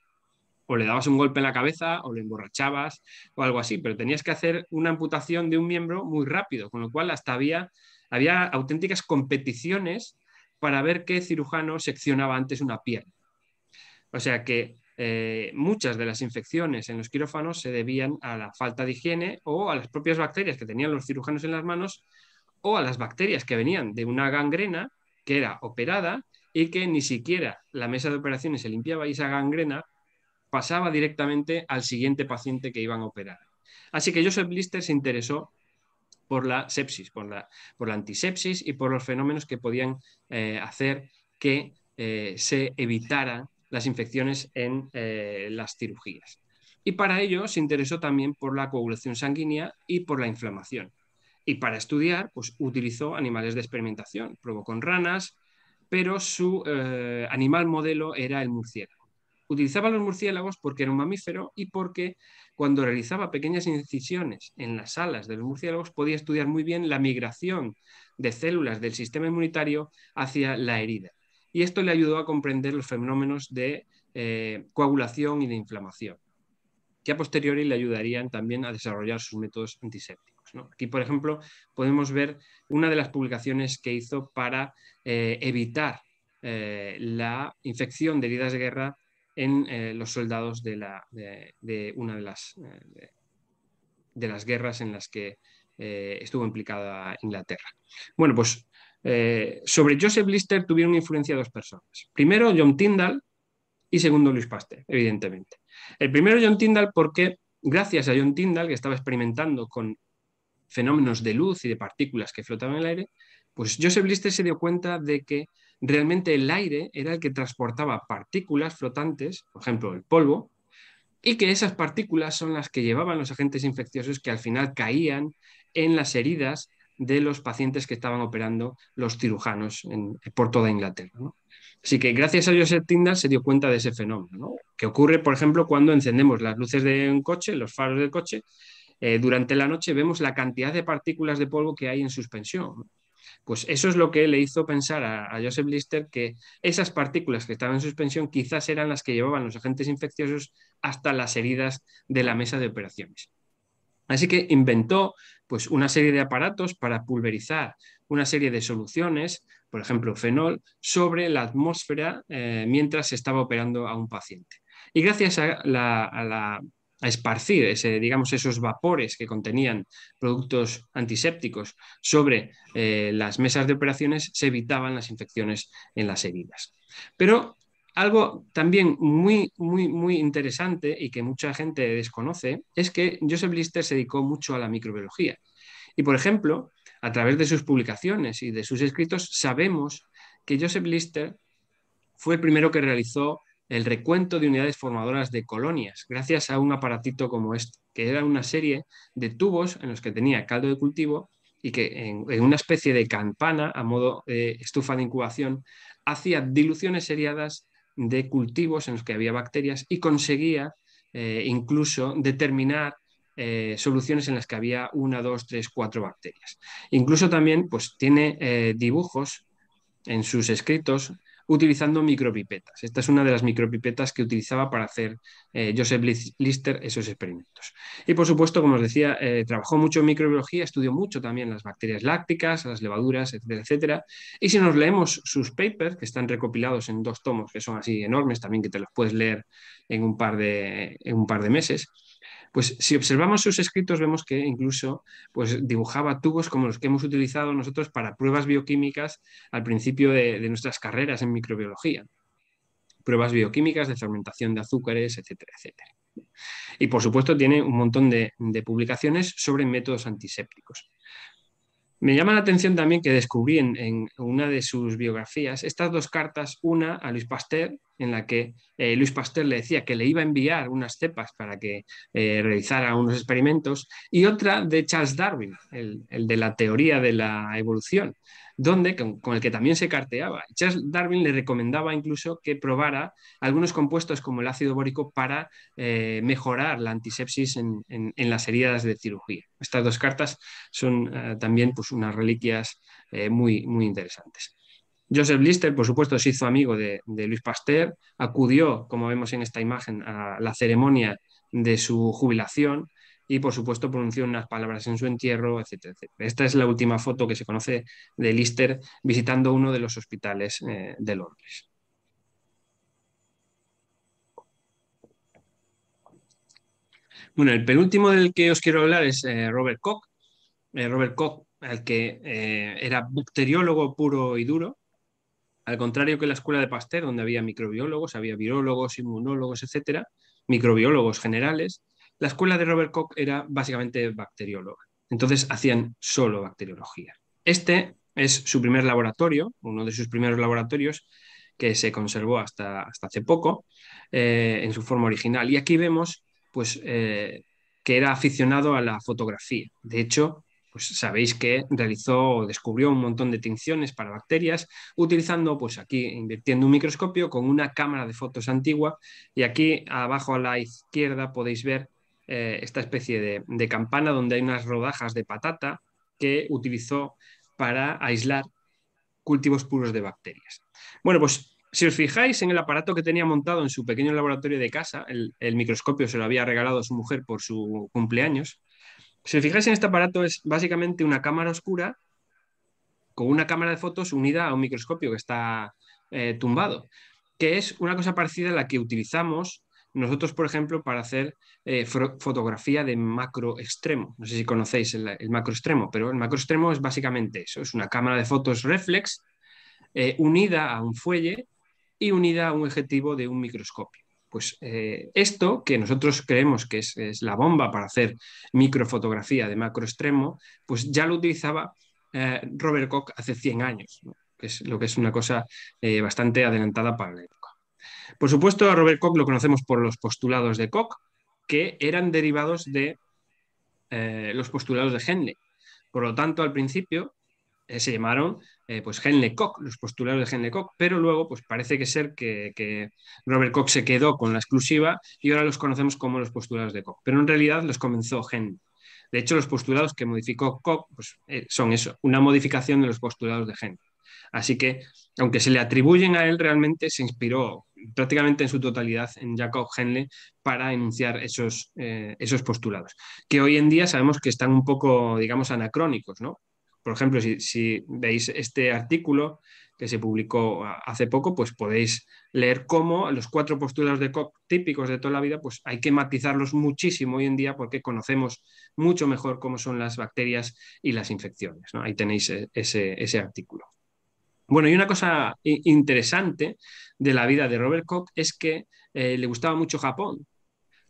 o le dabas un golpe en la cabeza o le emborrachabas o algo así, pero tenías que hacer una amputación de un miembro muy rápido, con lo cual hasta había, había auténticas competiciones para ver qué cirujano seccionaba antes una pierna. O sea que eh, muchas de las infecciones en los quirófanos se debían a la falta de higiene o a las propias bacterias que tenían los cirujanos en las manos o a las bacterias que venían de una gangrena que era operada y que ni siquiera la mesa de operaciones se limpiaba y esa gangrena pasaba directamente al siguiente paciente que iban a operar. Así que Joseph Lister se interesó por la sepsis, por la, por la antisepsis y por los fenómenos que podían eh, hacer que eh, se evitaran las infecciones en eh, las cirugías. Y para ello se interesó también por la coagulación sanguínea y por la inflamación. Y para estudiar, pues utilizó animales de experimentación, probó con ranas, pero su eh, animal modelo era el murciélago. Utilizaba los murciélagos porque era un mamífero y porque cuando realizaba pequeñas incisiones en las alas de los murciélagos podía estudiar muy bien la migración de células del sistema inmunitario hacia la herida y esto le ayudó a comprender los fenómenos de eh, coagulación y de inflamación, que a posteriori le ayudarían también a desarrollar sus métodos antisépticos. Aquí, por ejemplo, podemos ver una de las publicaciones que hizo para eh, evitar eh, la infección de heridas de guerra en los soldados de, una de las, guerras en las que estuvo implicada Inglaterra. Bueno, pues eh, sobre Joseph Lister tuvieron influencia dos personas. Primero, John Tyndall y segundo, Luis Pasteur, evidentemente. El primero, John Tyndall, porque gracias a John Tyndall, que estaba experimentando con fenómenos de luz y de partículas que flotaban en el aire, pues Joseph Lister se dio cuenta de que realmente el aire era el que transportaba partículas flotantes, por ejemplo, el polvo, y que esas partículas son las que llevaban los agentes infecciosos que al final caían en las heridas de los pacientes que estaban operando los cirujanos en, por toda Inglaterra. Así que gracias a Joseph Tindall se dio cuenta de ese fenómeno, que ocurre, por ejemplo, cuando encendemos las luces de un coche, los faros del coche, eh, durante la noche vemos la cantidad de partículas de polvo que hay en suspensión. Pues eso es lo que le hizo pensar a, a, Joseph Lister que esas partículas que estaban en suspensión quizás eran las que llevaban los agentes infecciosos hasta las heridas de la mesa de operaciones. Así que inventó pues una serie de aparatos para pulverizar una serie de soluciones, por ejemplo fenol, sobre la atmósfera eh, mientras se estaba operando a un paciente. Y gracias a, la, esparcir digamos, esos vapores que contenían productos antisépticos sobre eh, las mesas de operaciones, se evitaban las infecciones en las heridas. Pero algo también muy, muy, muy interesante y que mucha gente desconoce es que Joseph Lister se dedicó mucho a la microbiología. Y, por ejemplo, a través de sus publicaciones y de sus escritos, sabemos que Joseph Lister fue el primero que realizó el recuento de unidades formadoras de colonias, gracias a un aparatito como este, que era una serie de tubos en los que tenía caldo de cultivo y que en, una especie de campana a modo de estufa de incubación hacía diluciones seriadas de cultivos en los que había bacterias y conseguía eh, incluso determinar eh, soluciones en las que había una, dos, tres, cuatro bacterias. Incluso también pues, tiene eh, dibujos en sus escritos utilizando micropipetas. Esta es una de las micropipetas que utilizaba para hacer eh, Joseph Lister esos experimentos. Y por supuesto, como os decía, eh, trabajó mucho en microbiología, estudió mucho también las bacterias lácticas, las levaduras, etcétera, Y si nos leemos sus papers, que están recopilados en dos tomos que son así enormes, también que te los puedes leer en un par de, en un par de meses, pues si observamos sus escritos vemos que incluso pues, dibujaba tubos como los que hemos utilizado nosotros para pruebas bioquímicas al principio de, nuestras carreras en microbiología. Pruebas bioquímicas de fermentación de azúcares, etcétera, etcétera. Y por supuesto tiene un montón de, publicaciones sobre métodos antisépticos. Me llama la atención también que descubrí en, en, una de sus biografías estas dos cartas, una a Luis Pasteur en la que eh, Luis Pasteur le decía que le iba a enviar unas cepas para que eh, realizara unos experimentos, y otra de Charles Darwin, el, de la teoría de la evolución, donde, con, el que también se carteaba. Charles Darwin le recomendaba incluso que probara algunos compuestos como el ácido bórico para eh, mejorar la antisepsis en, las heridas de cirugía. Estas dos cartas son también pues, unas reliquias muy, muy interesantes. Joseph Lister, por supuesto, se hizo amigo de, Luis Pasteur, acudió, como vemos en esta imagen, a la ceremonia de su jubilación y, por supuesto, pronunció unas palabras en su entierro, etcétera, Esta es la última foto que se conoce de Lister visitando uno de los hospitales eh, de Londres. Bueno, el penúltimo del que os quiero hablar es eh, Robert Koch. Eh, Robert Koch, el que era bacteriólogo puro y duro, al contrario que la escuela de Pasteur, donde había microbiólogos, había virólogos, inmunólogos, etcétera, microbiólogos generales, la escuela de Robert Koch era básicamente bacterióloga. Entonces hacían solo bacteriología. Este es su primer laboratorio, uno de sus primeros laboratorios que se conservó hasta, hasta hace poco eh, en su forma original. Y aquí vemos pues, eh, que era aficionado a la fotografía. De hecho, pues sabéis que realizó, o descubrió un montón de tinciones para bacterias, utilizando, pues aquí, invirtiendo un microscopio con una cámara de fotos antigua. Y aquí abajo a la izquierda podéis ver eh, esta especie de, campana donde hay unas rodajas de patata que utilizó para aislar cultivos puros de bacterias. Bueno, pues si os fijáis en el aparato que tenía montado en su pequeño laboratorio de casa, el, el microscopio se lo había regalado a su mujer por su cumpleaños, si os fijáis en este aparato es básicamente una cámara oscura con una cámara de fotos unida a un microscopio que está eh, tumbado, que es una cosa parecida a la que utilizamos nosotros, por ejemplo, para hacer eh, fotografía de macro extremo. No sé si conocéis el, macro extremo, pero el macro extremo es básicamente eso, es una cámara de fotos reflex eh, unida a un fuelle y unida a un objetivo de un microscopio. Pues eh, esto, que nosotros creemos que es, la bomba para hacer microfotografía de macro extremo, pues ya lo utilizaba eh, Robert Koch hace 100 años, que es lo que es una cosa eh, bastante adelantada para la época. Por supuesto, a Robert Koch lo conocemos por los postulados de Koch, que eran derivados de los postulados de Henley. Por lo tanto, al principio, eh, se llamaron eh, pues Henle Koch, los postulados de Henle Koch, pero luego pues parece que ser que, Robert Koch se quedó con la exclusiva y ahora los conocemos como los postulados de Koch, pero en realidad los comenzó Henle. De hecho, los postulados que modificó Koch pues, eh, son eso, una modificación de los postulados de Henle. Así que, aunque se le atribuyen a él, realmente se inspiró prácticamente en su totalidad en Jacob Henle para enunciar esos, esos postulados, que hoy en día sabemos que están un poco, digamos, anacrónicos, ¿no? por ejemplo, si, veis este artículo que se publicó ah, hace poco, pues podéis leer cómo los cuatro postulados de Koch típicos de toda la vida, pues hay que matizarlos muchísimo hoy en día porque conocemos mucho mejor cómo son las bacterias y las infecciones. Ahí tenéis eh, ese, artículo. Bueno, y una cosa interesante de la vida de Robert Koch es que eh, le gustaba mucho Japón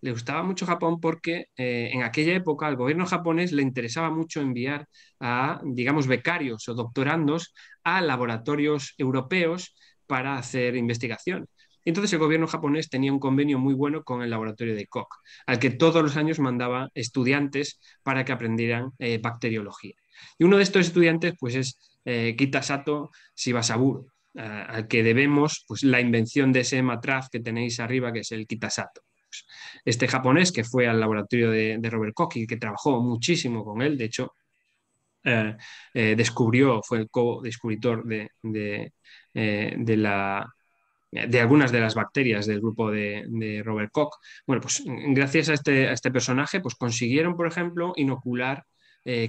le gustaba mucho Japón porque eh, en aquella época al gobierno japonés le interesaba mucho enviar a, digamos, becarios o doctorandos a laboratorios europeos para hacer investigación. Entonces el gobierno japonés tenía un convenio muy bueno con el laboratorio de Koch, al que todos los años mandaba estudiantes para que aprendieran eh, bacteriología. Y uno de estos estudiantes pues, es eh, Kitasato Shibasaburo, al que debemos pues, la invención de ese matraz que tenéis arriba, que es el Kitasato. Este japonés que fue al laboratorio de, Robert Koch y que trabajó muchísimo con él, de hecho, eh, eh, descubrió, fue el co-descubritor eh, de, algunas de las bacterias del grupo de, Robert Koch. Bueno, pues gracias este, a este, personaje, pues consiguieron, por ejemplo, inocular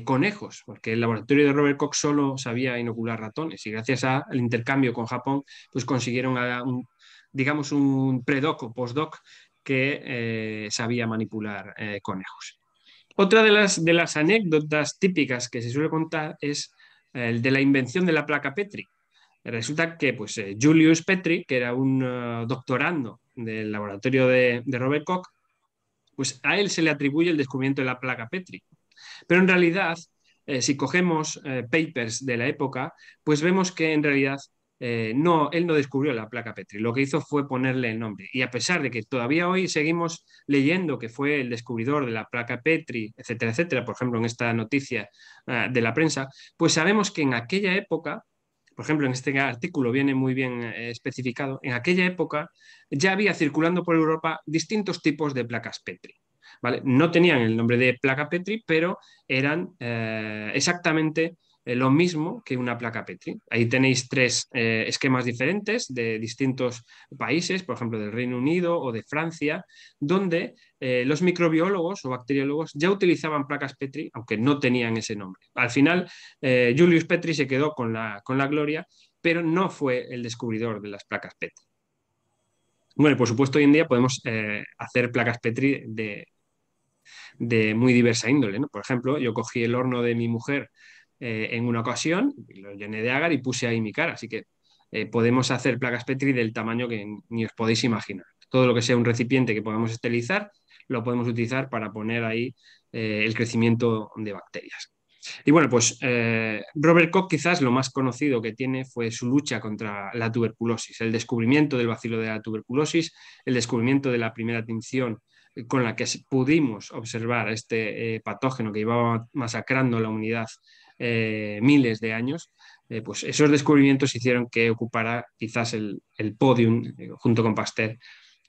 conejos, porque el laboratorio de Robert Koch solo sabía inocular ratones y gracias al intercambio con Japón, pues consiguieron, un, digamos, un predoc o postdoc que eh, sabía manipular eh, conejos. Otra de las, de las anécdotas típicas que se suele contar es eh, el de la invención de la placa Petri. Resulta que pues, Julius Petri, que era un doctorando del laboratorio de, Robert Koch, pues a él se le atribuye el descubrimiento de la placa Petri. Pero en realidad, si cogemos papers de la época, pues vemos que en realidad eh, no, él no descubrió la placa Petri, lo que hizo fue ponerle el nombre. Y a pesar de que todavía hoy seguimos leyendo que fue el descubridor de la placa Petri, etcétera, etcétera, por ejemplo, en esta noticia eh, de la prensa, pues sabemos que en aquella época, por ejemplo, en este artículo viene muy bien eh, especificado, en aquella época ya había circulando por Europa distintos tipos de placas Petri. No tenían el nombre de placa Petri, pero eran exactamente eh, lo mismo que una placa Petri. Ahí tenéis tres eh, esquemas diferentes de distintos países, por ejemplo, del Reino Unido o de Francia, donde eh, los microbiólogos o bacteriólogos ya utilizaban placas Petri, aunque no tenían ese nombre. Al final, Julius Petri se quedó con la, gloria, pero no fue el descubridor de las placas Petri. Bueno, por supuesto, hoy en día podemos hacer placas Petri de, muy diversa índole. Por ejemplo, yo cogí el horno de mi mujer eh, en una ocasión, lo llené de agar y puse ahí mi cara. Así que eh, podemos hacer placas Petri del tamaño que ni os podéis imaginar. Todo lo que sea un recipiente que podamos esterilizar, lo podemos utilizar para poner ahí eh, el crecimiento de bacterias. Y bueno, pues Robert Koch quizás lo más conocido que tiene fue su lucha contra la tuberculosis, el descubrimiento del vacilo de la tuberculosis, el descubrimiento de la primera tinción con la que pudimos observar este patógeno que iba masacrando la unidad eh, miles de años, eh, pues esos descubrimientos hicieron que ocupara quizás el, podium, eh, junto con Pasteur,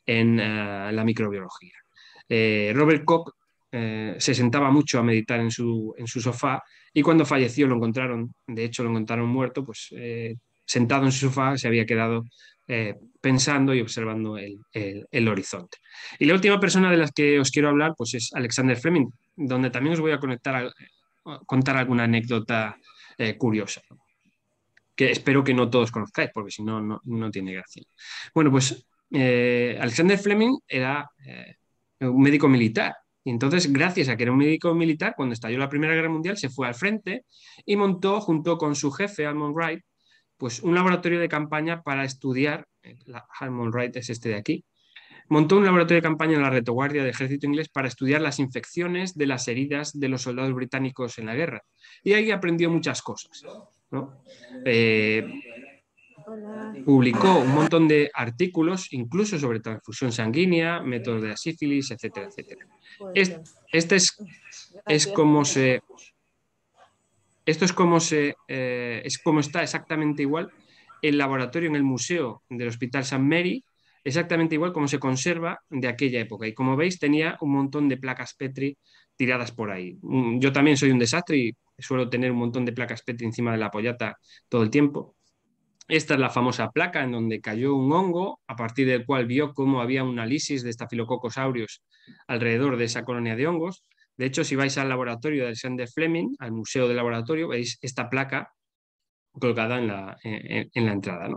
en la microbiología. Robert Koch se sentaba mucho a meditar en su, sofá y cuando falleció lo encontraron, de hecho lo encontraron muerto, pues sentado en su sofá se había quedado pensando y observando el, horizonte. Y la última persona de las que os quiero hablar pues es Alexander Fleming, donde también os voy a conectar a, contar alguna anécdota eh, curiosa, que espero que no todos conozcáis, porque si no, no, tiene gracia. Bueno, pues eh, Alexander Fleming era eh, un médico militar. Y entonces, gracias a que era un médico militar, cuando estalló la Primera Guerra Mundial, se fue al frente y montó, junto con su jefe, Almond Wright, pues un laboratorio de campaña para estudiar, Almond Wright es este de aquí, Montó un laboratorio de campaña en la retaguardia del ejército inglés para estudiar las infecciones de las heridas de los soldados británicos en la guerra. Y ahí aprendió muchas cosas. Eh, publicó un montón de artículos, incluso sobre transfusión sanguínea, métodos de la sífilis, etcétera, etcétera. Este es, es como se esto es como, se, eh, es como está exactamente igual el laboratorio en el museo del Hospital San Mary exactamente igual como se conserva de aquella época. Y como veis, tenía un montón de placas Petri tiradas por ahí. Mm, yo también soy un desastre y suelo tener un montón de placas Petri encima de la pollata todo el tiempo. Esta es la famosa placa en donde cayó un hongo, a partir del cual vio cómo había un análisis de estafilococos aureus alrededor de esa colonia de hongos. De hecho, si vais al laboratorio de Alexander Fleming, al museo del laboratorio, veis esta placa colgada en la, entrada.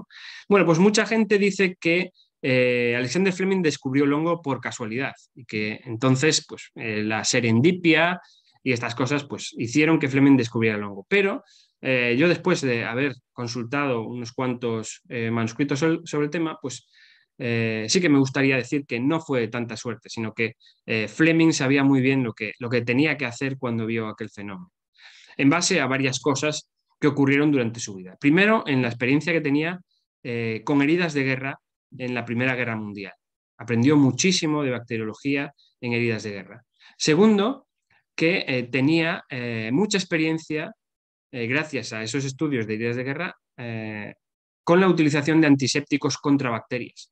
Bueno, pues mucha gente dice que eh, Alexander Fleming descubrió el hongo por casualidad y que entonces pues, eh, la serendipia y estas cosas pues, hicieron que Fleming descubriera el hongo. Pero eh, yo después de haber consultado unos cuantos manuscritos sobre el tema, pues sí que me gustaría decir que no fue tanta suerte, sino que Fleming sabía muy bien lo que, lo que tenía que hacer cuando vio aquel fenómeno, en base a varias cosas que ocurrieron durante su vida. Primero, en la experiencia que tenía con heridas de guerra en la Primera Guerra Mundial. Aprendió muchísimo de bacteriología en heridas de guerra. Segundo, que eh, tenía eh, mucha experiencia, eh, gracias a esos estudios de heridas de guerra, con la utilización de antisépticos contra bacterias.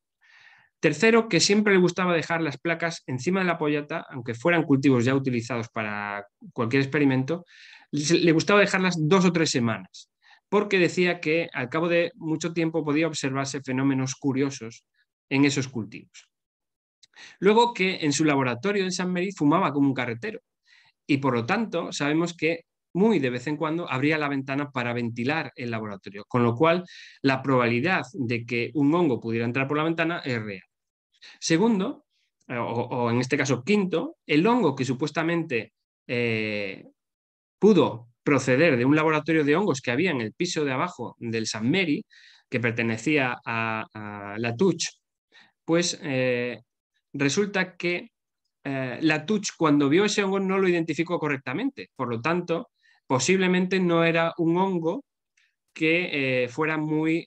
Tercero, que siempre le gustaba dejar las placas encima de la pollata, aunque fueran cultivos ya utilizados para cualquier experimento, le gustaba dejarlas dos o tres semanas porque decía que al cabo de mucho tiempo podía observarse fenómenos curiosos en esos cultivos. Luego que en su laboratorio en San Merit fumaba como un carretero y por lo tanto sabemos que muy de vez en cuando abría la ventana para ventilar el laboratorio, con lo cual la probabilidad de que un hongo pudiera entrar por la ventana es real. Segundo, eh, o, en este caso quinto, el hongo que supuestamente eh, pudo proceder de un laboratorio de hongos que había en el piso de abajo del San Mary, que pertenecía a, la Latouche, pues eh, resulta que eh, la Touch, cuando vio ese hongo no lo identificó correctamente. Por lo tanto, posiblemente no era un hongo que eh, fuera muy,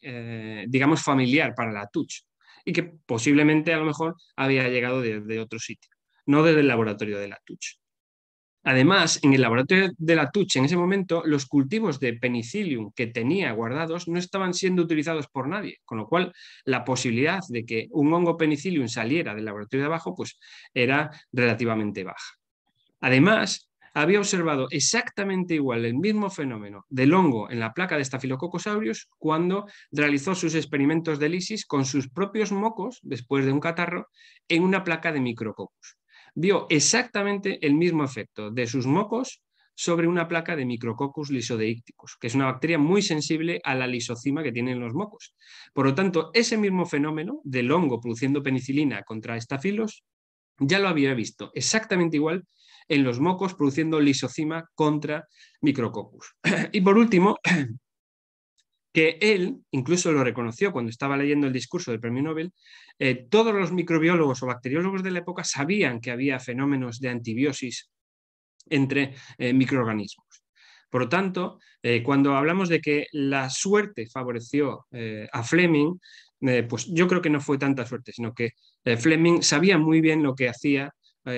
digamos, familiar para la Latouche y que posiblemente a lo mejor había llegado desde otro sitio, no desde el laboratorio de la Latouche. Además, en el laboratorio de la Tuche en ese momento, los cultivos de penicillium que tenía guardados no estaban siendo utilizados por nadie, con lo cual la posibilidad de que un hongo penicillium saliera del laboratorio de abajo pues, era relativamente baja. Además, había observado exactamente igual el mismo fenómeno del hongo en la placa de Staphylococcus aureus cuando realizó sus experimentos de lisis con sus propios mocos después de un catarro en una placa de Micrococcus vio exactamente el mismo efecto de sus mocos sobre una placa de Micrococcus lisodeícticos, que es una bacteria muy sensible a la lisocima que tienen los mocos. Por lo tanto, ese mismo fenómeno del hongo produciendo penicilina contra estafilos ya lo había visto exactamente igual en los mocos produciendo lisocima contra Micrococcus. y por último, que él incluso lo reconoció cuando estaba leyendo el discurso del premio Nobel, eh, todos los microbiólogos o bacteriólogos de la época sabían que había fenómenos de antibiosis entre eh, microorganismos. Por lo tanto, eh, cuando hablamos de que la suerte favoreció a Fleming, pues yo creo que no fue tanta suerte, sino que Fleming sabía muy bien lo que hacía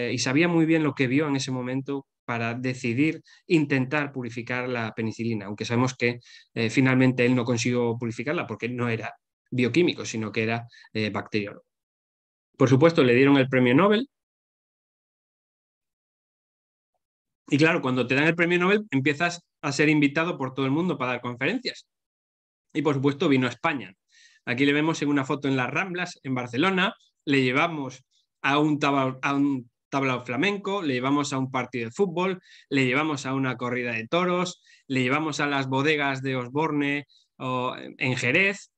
y sabía muy bien lo que vio en ese momento para decidir intentar purificar la penicilina, aunque sabemos que eh, finalmente él no consiguió purificarla porque no era bioquímico, sino que era eh, bacteriólogo. Por supuesto, le dieron el premio Nobel. Y claro, cuando te dan el premio Nobel empiezas a ser invitado por todo el mundo para dar conferencias. Y por supuesto vino a España. Aquí le vemos en una foto en las Ramblas, en Barcelona. Le llevamos a un, a un tablao flamenco, le llevamos a un partido de fútbol, le llevamos a una corrida de toros, le llevamos a las bodegas de Osborne o en Jerez.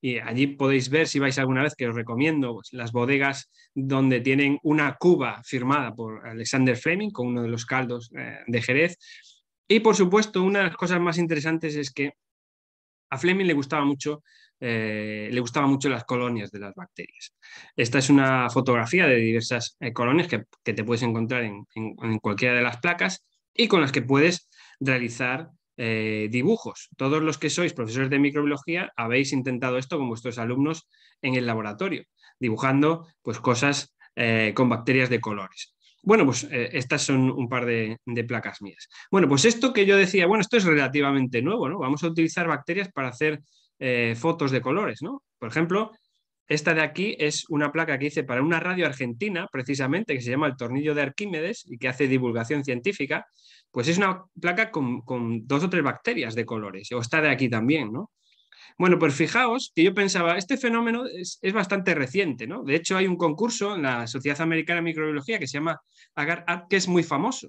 Y allí podéis ver, si vais alguna vez, que os recomiendo pues, las bodegas donde tienen una cuba firmada por Alexander Fleming con uno de los caldos eh, de Jerez. Y por supuesto, una de las cosas más interesantes es que a Fleming le gustaba mucho eh, le gustaban mucho las colonias de las bacterias. Esta es una fotografía de diversas eh, colonias que, te puedes encontrar en, cualquiera de las placas y con las que puedes realizar eh, dibujos. Todos los que sois profesores de microbiología habéis intentado esto con vuestros alumnos en el laboratorio, dibujando pues, cosas con bacterias de colores. Bueno, pues estas son un par de, de, placas mías. Bueno, pues esto que yo decía, bueno, esto es relativamente nuevo, ¿no? Vamos a utilizar bacterias para hacer eh, fotos de colores, ¿no? Por ejemplo, esta de aquí es una placa que hice para una radio argentina, precisamente, que se llama el tornillo de Arquímedes y que hace divulgación científica. Pues es una placa con, dos o tres bacterias de colores, o está de aquí también, ¿no? Bueno, pues fijaos que yo pensaba, este fenómeno es, es, bastante reciente, ¿no? De hecho, hay un concurso en la Sociedad Americana de Microbiología que se llama Agar Art, que es muy famoso,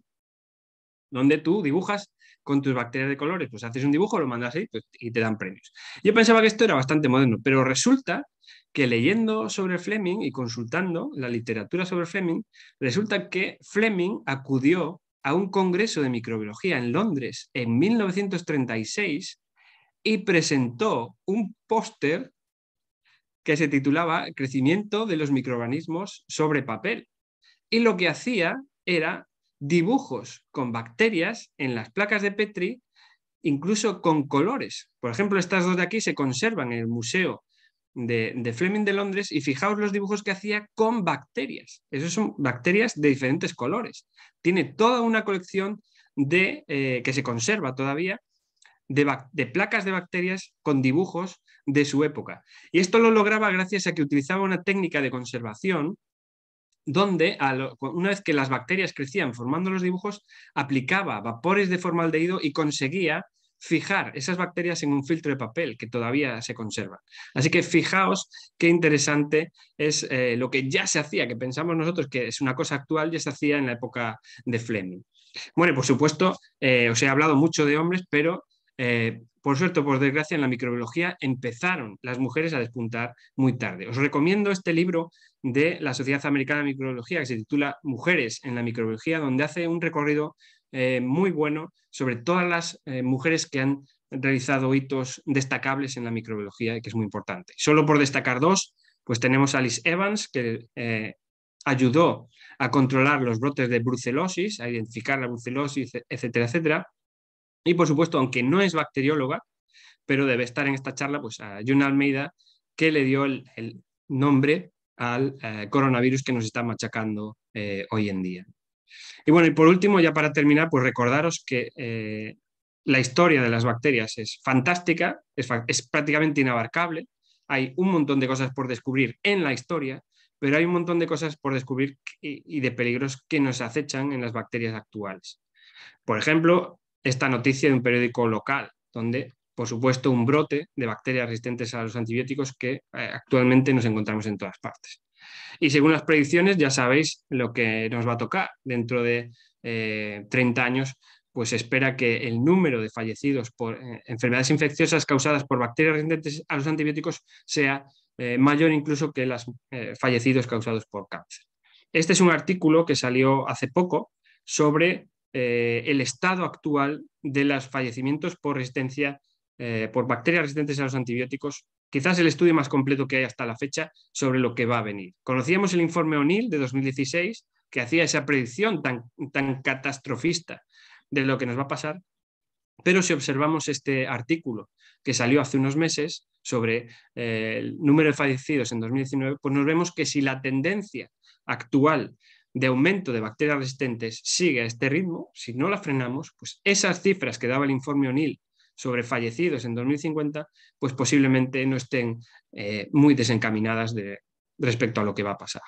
donde tú dibujas con tus bacterias de colores, pues haces un dibujo, lo mandas ahí pues, y te dan premios. Yo pensaba que esto era bastante moderno, pero resulta que leyendo sobre Fleming y consultando la literatura sobre Fleming, resulta que Fleming acudió a un congreso de microbiología en Londres en 1936 y presentó un póster que se titulaba Crecimiento de los microorganismos sobre papel. Y lo que hacía era dibujos con bacterias en las placas de Petri, incluso con colores. Por ejemplo, estas dos de aquí se conservan en el Museo de, Fleming de Londres y fijaos los dibujos que hacía con bacterias. Esas son bacterias de diferentes colores. Tiene toda una colección de, eh, que se conserva todavía de, de, placas de bacterias con dibujos de su época. Y esto lo lograba gracias a que utilizaba una técnica de conservación donde una vez que las bacterias crecían formando los dibujos, aplicaba vapores de formaldehído y conseguía fijar esas bacterias en un filtro de papel que todavía se conserva. Así que fijaos qué interesante es eh, lo que ya se hacía, que pensamos nosotros que es una cosa actual, ya se hacía en la época de Fleming. Bueno, por supuesto, eh, os he hablado mucho de hombres, pero eh, por suerte por desgracia, en la microbiología empezaron las mujeres a despuntar muy tarde. Os recomiendo este libro de la Sociedad Americana de Microbiología que se titula Mujeres en la Microbiología, donde hace un recorrido eh, muy bueno sobre todas las eh, mujeres que han realizado hitos destacables en la microbiología, y que es muy importante. Solo por destacar dos, pues tenemos a Alice Evans, que eh, ayudó a controlar los brotes de brucelosis, a identificar la brucelosis, etcétera, etcétera. Y por supuesto, aunque no es bacterióloga, pero debe estar en esta charla, pues a June Almeida, que le dio el, nombre al eh, coronavirus que nos está machacando eh, hoy en día. Y bueno, y por último, ya para terminar, pues recordaros que eh, la historia de las bacterias es fantástica, es, prácticamente inabarcable, hay un montón de cosas por descubrir en la historia, pero hay un montón de cosas por descubrir y de peligros que nos acechan en las bacterias actuales. Por ejemplo, esta noticia de un periódico local, donde, por supuesto, un brote de bacterias resistentes a los antibióticos que eh, actualmente nos encontramos en todas partes. Y según las predicciones, ya sabéis lo que nos va a tocar. Dentro de 30 eh, años, pues se espera que el número de fallecidos por eh, enfermedades infecciosas causadas por bacterias resistentes a los antibióticos sea mayor incluso que los fallecidos causados por cáncer. Este es un artículo que salió hace poco sobre eh, el estado actual de los fallecimientos por resistencia, eh, por bacterias resistentes a los antibióticos, quizás el estudio más completo que hay hasta la fecha sobre lo que va a venir. Conocíamos el informe O'Neill de 2016 que hacía esa predicción tan, tan catastrofista de lo que nos va a pasar, pero si observamos este artículo que salió hace unos meses sobre eh, el número de fallecidos en 2019, pues nos vemos que si la tendencia actual de aumento de bacterias resistentes sigue a este ritmo, si no la frenamos, pues esas cifras que daba el informe ONIL sobre fallecidos en 2050, pues posiblemente no estén eh, muy desencaminadas de, respecto a lo que va a pasar.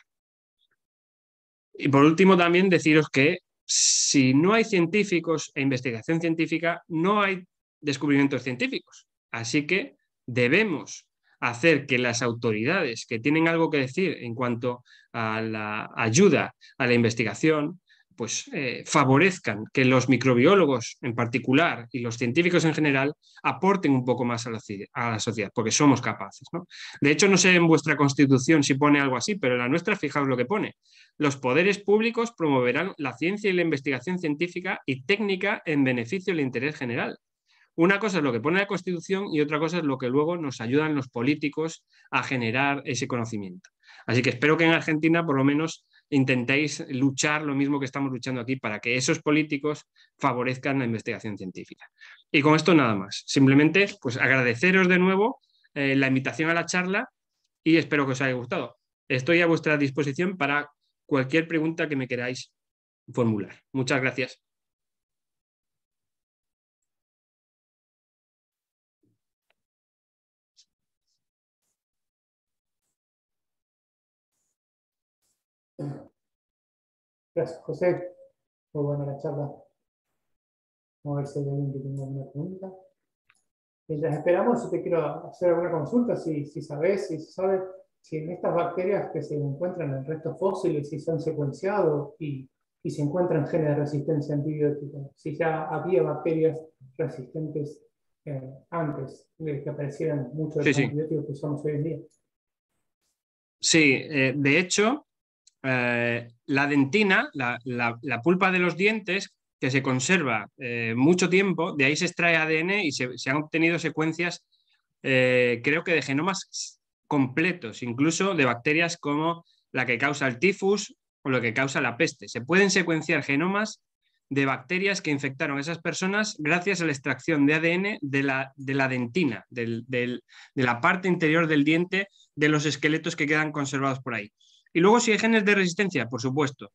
Y por último, también deciros que si no hay científicos e investigación científica, no hay descubrimientos científicos. Así que debemos hacer que las autoridades que tienen algo que decir en cuanto a la ayuda a la investigación, pues eh, favorezcan que los microbiólogos en particular y los científicos en general aporten un poco más a la, sociedad, porque somos capaces. De hecho, no sé en vuestra constitución si pone algo así, pero en la nuestra, fijaos lo que pone. Los poderes públicos promoverán la ciencia y la investigación científica y técnica en beneficio del interés general. Una cosa es lo que pone la Constitución y otra cosa es lo que luego nos ayudan los políticos a generar ese conocimiento. Así que espero que en Argentina por lo menos intentéis luchar lo mismo que estamos luchando aquí para que esos políticos favorezcan la investigación científica. Y con esto nada más. Simplemente pues agradeceros de nuevo eh, la invitación a la charla y espero que os haya gustado. Estoy a vuestra disposición para cualquier pregunta que me queráis formular. Muchas gracias. Gracias, José. Muy buena la charla. Vamos a ver si hay alguien que tenga alguna pregunta. Mientras esperamos, yo te quiero hacer alguna consulta, si, si sabes, si sabes si en estas bacterias que se encuentran en restos fósiles, si se han secuenciado y, y se encuentran genes de resistencia antibiótica, si ya había bacterias resistentes eh, antes de que aparecieran muchos antibióticos que somos hoy en día. Sí, eh, de hecho, eh, la dentina, la, pulpa de los dientes, que se conserva eh, mucho tiempo, de ahí se extrae ADN y se, han obtenido secuencias, eh, creo que de genomas completos, incluso de bacterias como la que causa el tifus o lo que causa la peste. Se pueden secuenciar genomas de bacterias que infectaron a esas personas gracias a la extracción de ADN de la, dentina, de la parte interior del diente, de los esqueletos que quedan conservados por ahí. Y luego si hay genes de resistencia, por supuesto.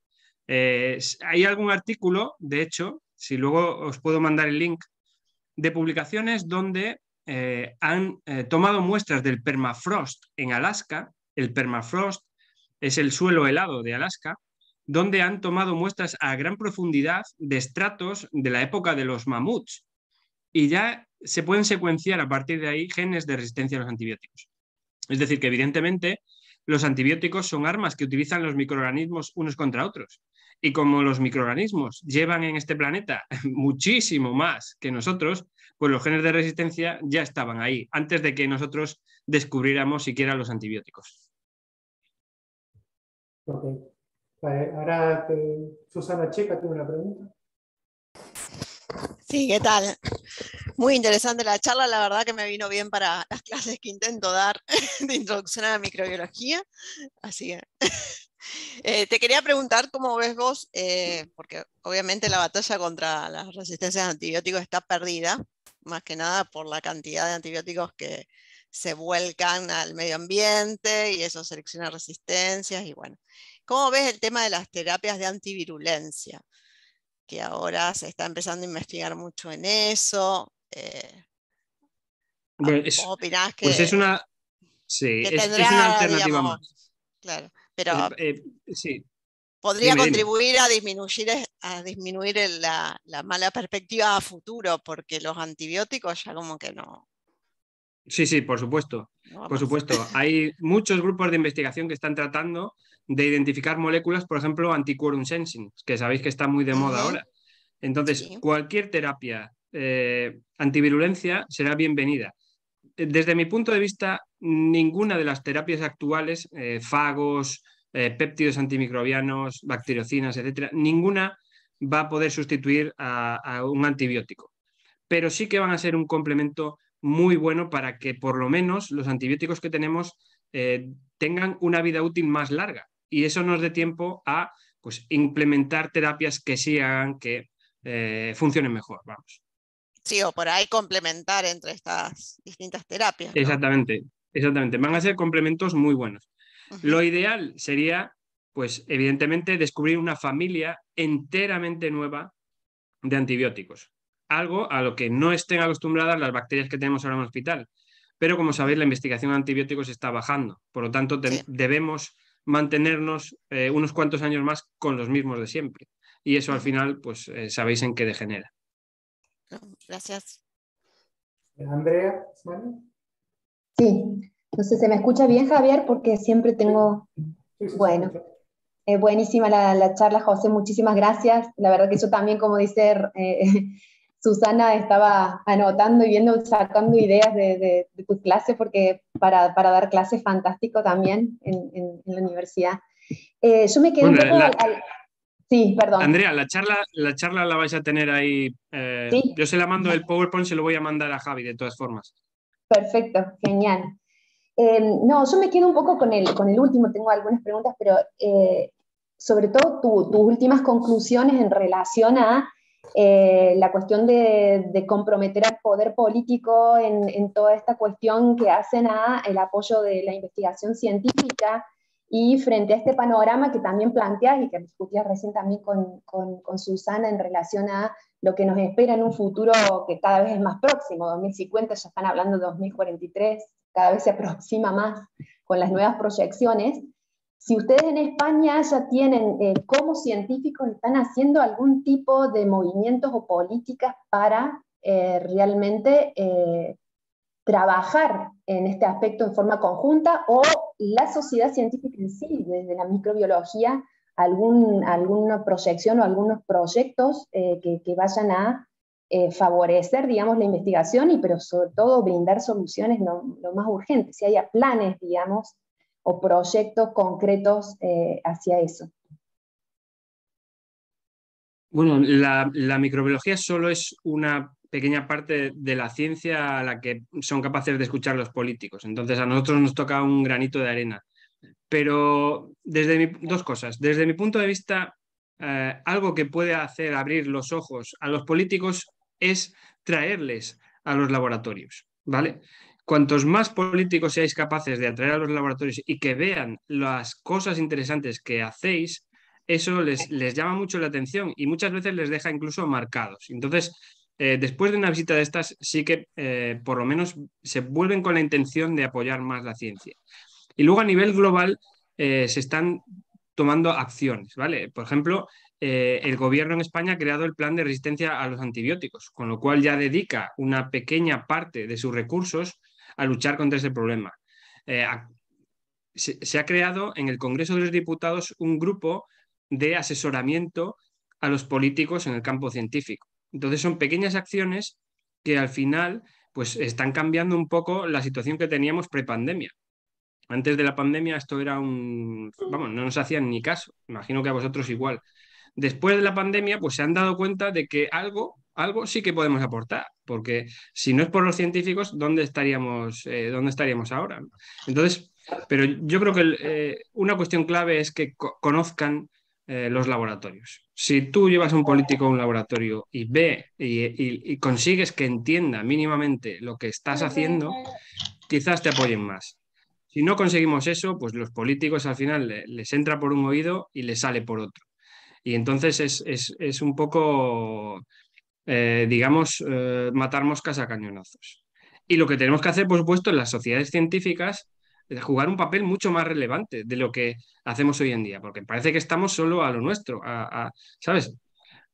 Eh, hay algún artículo, de hecho, si luego os puedo mandar el link, de publicaciones donde eh, han eh, tomado muestras del permafrost en Alaska. El permafrost es el suelo helado de Alaska, donde han tomado muestras a gran profundidad de estratos de la época de los mamuts. Y ya se pueden secuenciar a partir de ahí genes de resistencia a los antibióticos. Es decir, que evidentemente los antibióticos son armas que utilizan los microorganismos unos contra otros. Y como los microorganismos llevan en este planeta muchísimo más que nosotros, pues los genes de resistencia ya estaban ahí antes de que nosotros descubriéramos siquiera los antibióticos. Okay. Ahora, Susana Checa tiene una pregunta. Sí, ¿qué tal? Muy interesante la charla, la verdad que me vino bien para las clases que intento dar de introducción a la microbiología. Así que eh, te quería preguntar cómo ves vos, eh, porque obviamente la batalla contra las resistencias a antibióticos está perdida, más que nada por la cantidad de antibióticos que se vuelcan al medio ambiente y eso selecciona resistencias y bueno. ¿Cómo ves el tema de las terapias de antivirulencia? que ahora se está empezando a investigar mucho en eso. Eh, que, pues es una, sí, una alternativa más. Claro, pero eh, eh, sí. podría contribuir a disminuir, a disminuir la, mala perspectiva a futuro, porque los antibióticos ya como que no. Sí, sí, por supuesto. por supuesto. Hay muchos grupos de investigación que están tratando de identificar moléculas, por ejemplo, antiquorum sensing, que sabéis que está muy de moda ahora. Entonces, cualquier terapia eh, antivirulencia será bienvenida. Desde mi punto de vista, ninguna de las terapias actuales, eh, fagos, eh, péptidos antimicrobianos, bacteriocinas, etcétera, ninguna va a poder sustituir a, un antibiótico. Pero sí que van a ser un complemento muy bueno para que por lo menos los antibióticos que tenemos tengan una vida útil más larga. Y eso nos dé tiempo a pues, implementar terapias que sí hagan que funcionen mejor. Vamos sí, o por ahí complementar entre estas distintas terapias. Exactamente, exactamente. Van a ser complementos muy buenos. Lo ideal sería, pues, evidentemente, descubrir una familia enteramente nueva de antibióticos. Algo a lo que no estén acostumbradas las bacterias que tenemos ahora en el hospital. Pero como sabéis, la investigación de antibióticos está bajando. Por lo tanto, debemos mantenernos eh, unos cuantos años más con los mismos de siempre. Y eso al final, pues eh, sabéis en qué degenera gracias. Andrea, Sí, no sé, ¿se me escucha bien, Javier? Porque siempre tengo... Bueno, eh, buenísima la, charla, José, muchísimas gracias. La verdad que yo también, como dice eh, Susana, estaba anotando y viendo, sacando ideas de, tus clases, porque para, dar clases fantástico también en, la universidad. Eh, yo me quedo un poco... Sí, perdón. Andrea, la charla, la charla la vais a tener ahí. Eh, yo se la mando el PowerPoint, se lo voy a mandar a Javi de todas formas. Perfecto, genial. Eh, no, yo me quedo un poco con el, con el último, tengo algunas preguntas, pero eh, sobre todo tus últimas conclusiones en relación a la cuestión de, comprometer al poder político en, toda esta cuestión que hacen a el apoyo de la investigación científica, y frente a este panorama que también planteas y que discutías recién también con, con, Susana en relación a lo que nos espera en un futuro que cada vez es más próximo, 2050, ya están hablando de 2043, cada vez se aproxima más con las nuevas proyecciones. Si ustedes en España ya tienen, eh, como científicos, están haciendo algún tipo de movimientos o políticas para eh, realmente eh, trabajar en este aspecto en forma conjunta o la sociedad científica en sí, desde la microbiología, algún, alguna proyección o algunos proyectos eh, que, vayan a eh, favorecer, digamos, la investigación y, pero sobre todo, brindar soluciones lo, más urgente, si haya planes, digamos, o proyectos concretos eh, hacia eso. Bueno, la, microbiología solo es una pequeña parte de la ciencia a la que son capaces de escuchar los políticos. Entonces a nosotros nos toca un granito de arena. Pero desde mi, dos cosas. Desde mi punto de vista, eh, algo que puede hacer abrir los ojos a los políticos es traerles a los laboratorios, ¿vale? Cuantos más políticos seáis capaces de atraer a los laboratorios y que vean las cosas interesantes que hacéis, eso les, les llama mucho la atención y muchas veces les deja incluso marcados. Entonces, eh, después de una visita de estas, sí que eh, por lo menos se vuelven con la intención de apoyar más la ciencia. Y luego a nivel global eh, se están tomando acciones, ¿vale? Por ejemplo, el gobierno en España ha creado el plan de resistencia a los antibióticos, con lo cual ya dedica una pequeña parte de sus recursos a luchar contra ese problema. se ha creado en el Congreso de los Diputados un grupo de asesoramiento a los políticos en el campo científico. Entonces son pequeñas acciones que al final pues están cambiando un poco la situación que teníamos prepandemia. Antes de la pandemia esto era un, vamos, no nos hacían ni caso, imagino que a vosotros igual. Después de la pandemia, pues se han dado cuenta de que algo, algo sí que podemos aportar, porque si no es por los científicos, ¿dónde estaríamos, eh, dónde estaríamos ahora? Entonces, pero yo creo que eh, una cuestión clave es que conozcan eh, los laboratorios. Si tú llevas a un político a un laboratorio y ve y, consigues que entienda mínimamente lo que estás haciendo, quizás te apoyen más. Si no conseguimos eso, pues los políticos al final les entra por un oído y les sale por otro. Y entonces es, un poco, eh, digamos, eh, matar moscas a cañonazos. Y lo que tenemos que hacer, por supuesto, en las sociedades científicas jugar un papel mucho más relevante de lo que hacemos hoy en día, porque parece que estamos solo a lo nuestro, a, ¿sabes?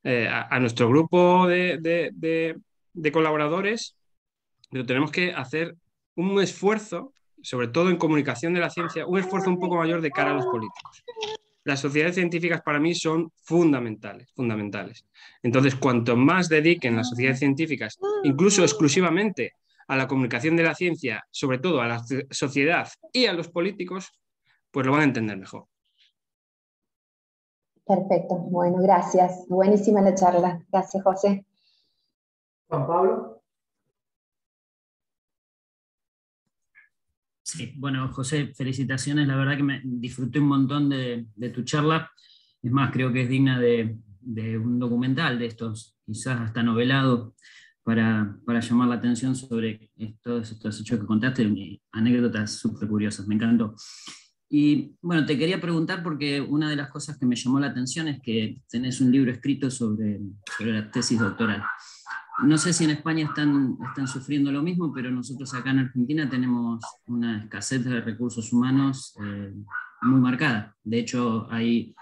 Eh, a, nuestro grupo de, de, colaboradores, pero tenemos que hacer un esfuerzo, sobre todo en comunicación de la ciencia, un esfuerzo un poco mayor de cara a los políticos. Las sociedades científicas para mí son fundamentales, fundamentales. Entonces, cuanto más dediquen las sociedades científicas, incluso exclusivamente a la comunicación de la ciencia, sobre todo a la sociedad y a los políticos, pues lo van a entender mejor. Perfecto, bueno, gracias. Buenísima la charla. Gracias, José. Juan Pablo. Sí, bueno, José, felicitaciones. La verdad que me disfruté un montón de, tu charla. Es más, creo que es digna de, de un documental de estos, quizás hasta novelado para, para llamar la atención sobre todos estos hechos que contaste, anécdotas súper curiosas, me encantó. Y bueno, te quería preguntar porque una de las cosas que me llamó la atención es que tenés un libro escrito sobre, la tesis doctoral. No sé si en España están, están sufriendo lo mismo, pero nosotros acá en Argentina tenemos una escasez de recursos humanos eh, muy marcada. De hecho, hay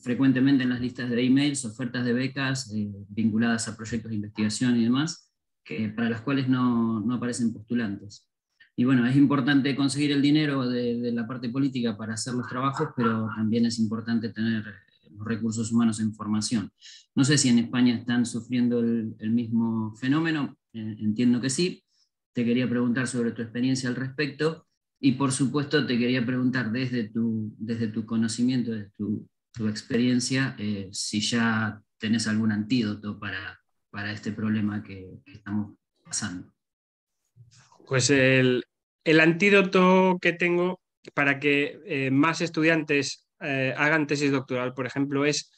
frecuentemente en las listas de emails, ofertas de becas eh, vinculadas a proyectos de investigación y demás, que, para las cuales no, aparecen postulantes. Y bueno, es importante conseguir el dinero de, la parte política para hacer los trabajos, pero también es importante tener los recursos humanos en formación. No sé si en España están sufriendo el, mismo fenómeno, eh, entiendo que sí. Te quería preguntar sobre tu experiencia al respecto y por supuesto te quería preguntar desde tu, desde tu conocimiento, desde tu tu experiencia, eh, si ya tenés algún antídoto para, para este problema que, estamos pasando. Pues el, antídoto que tengo para que eh, más estudiantes eh, hagan tesis doctoral, por ejemplo, es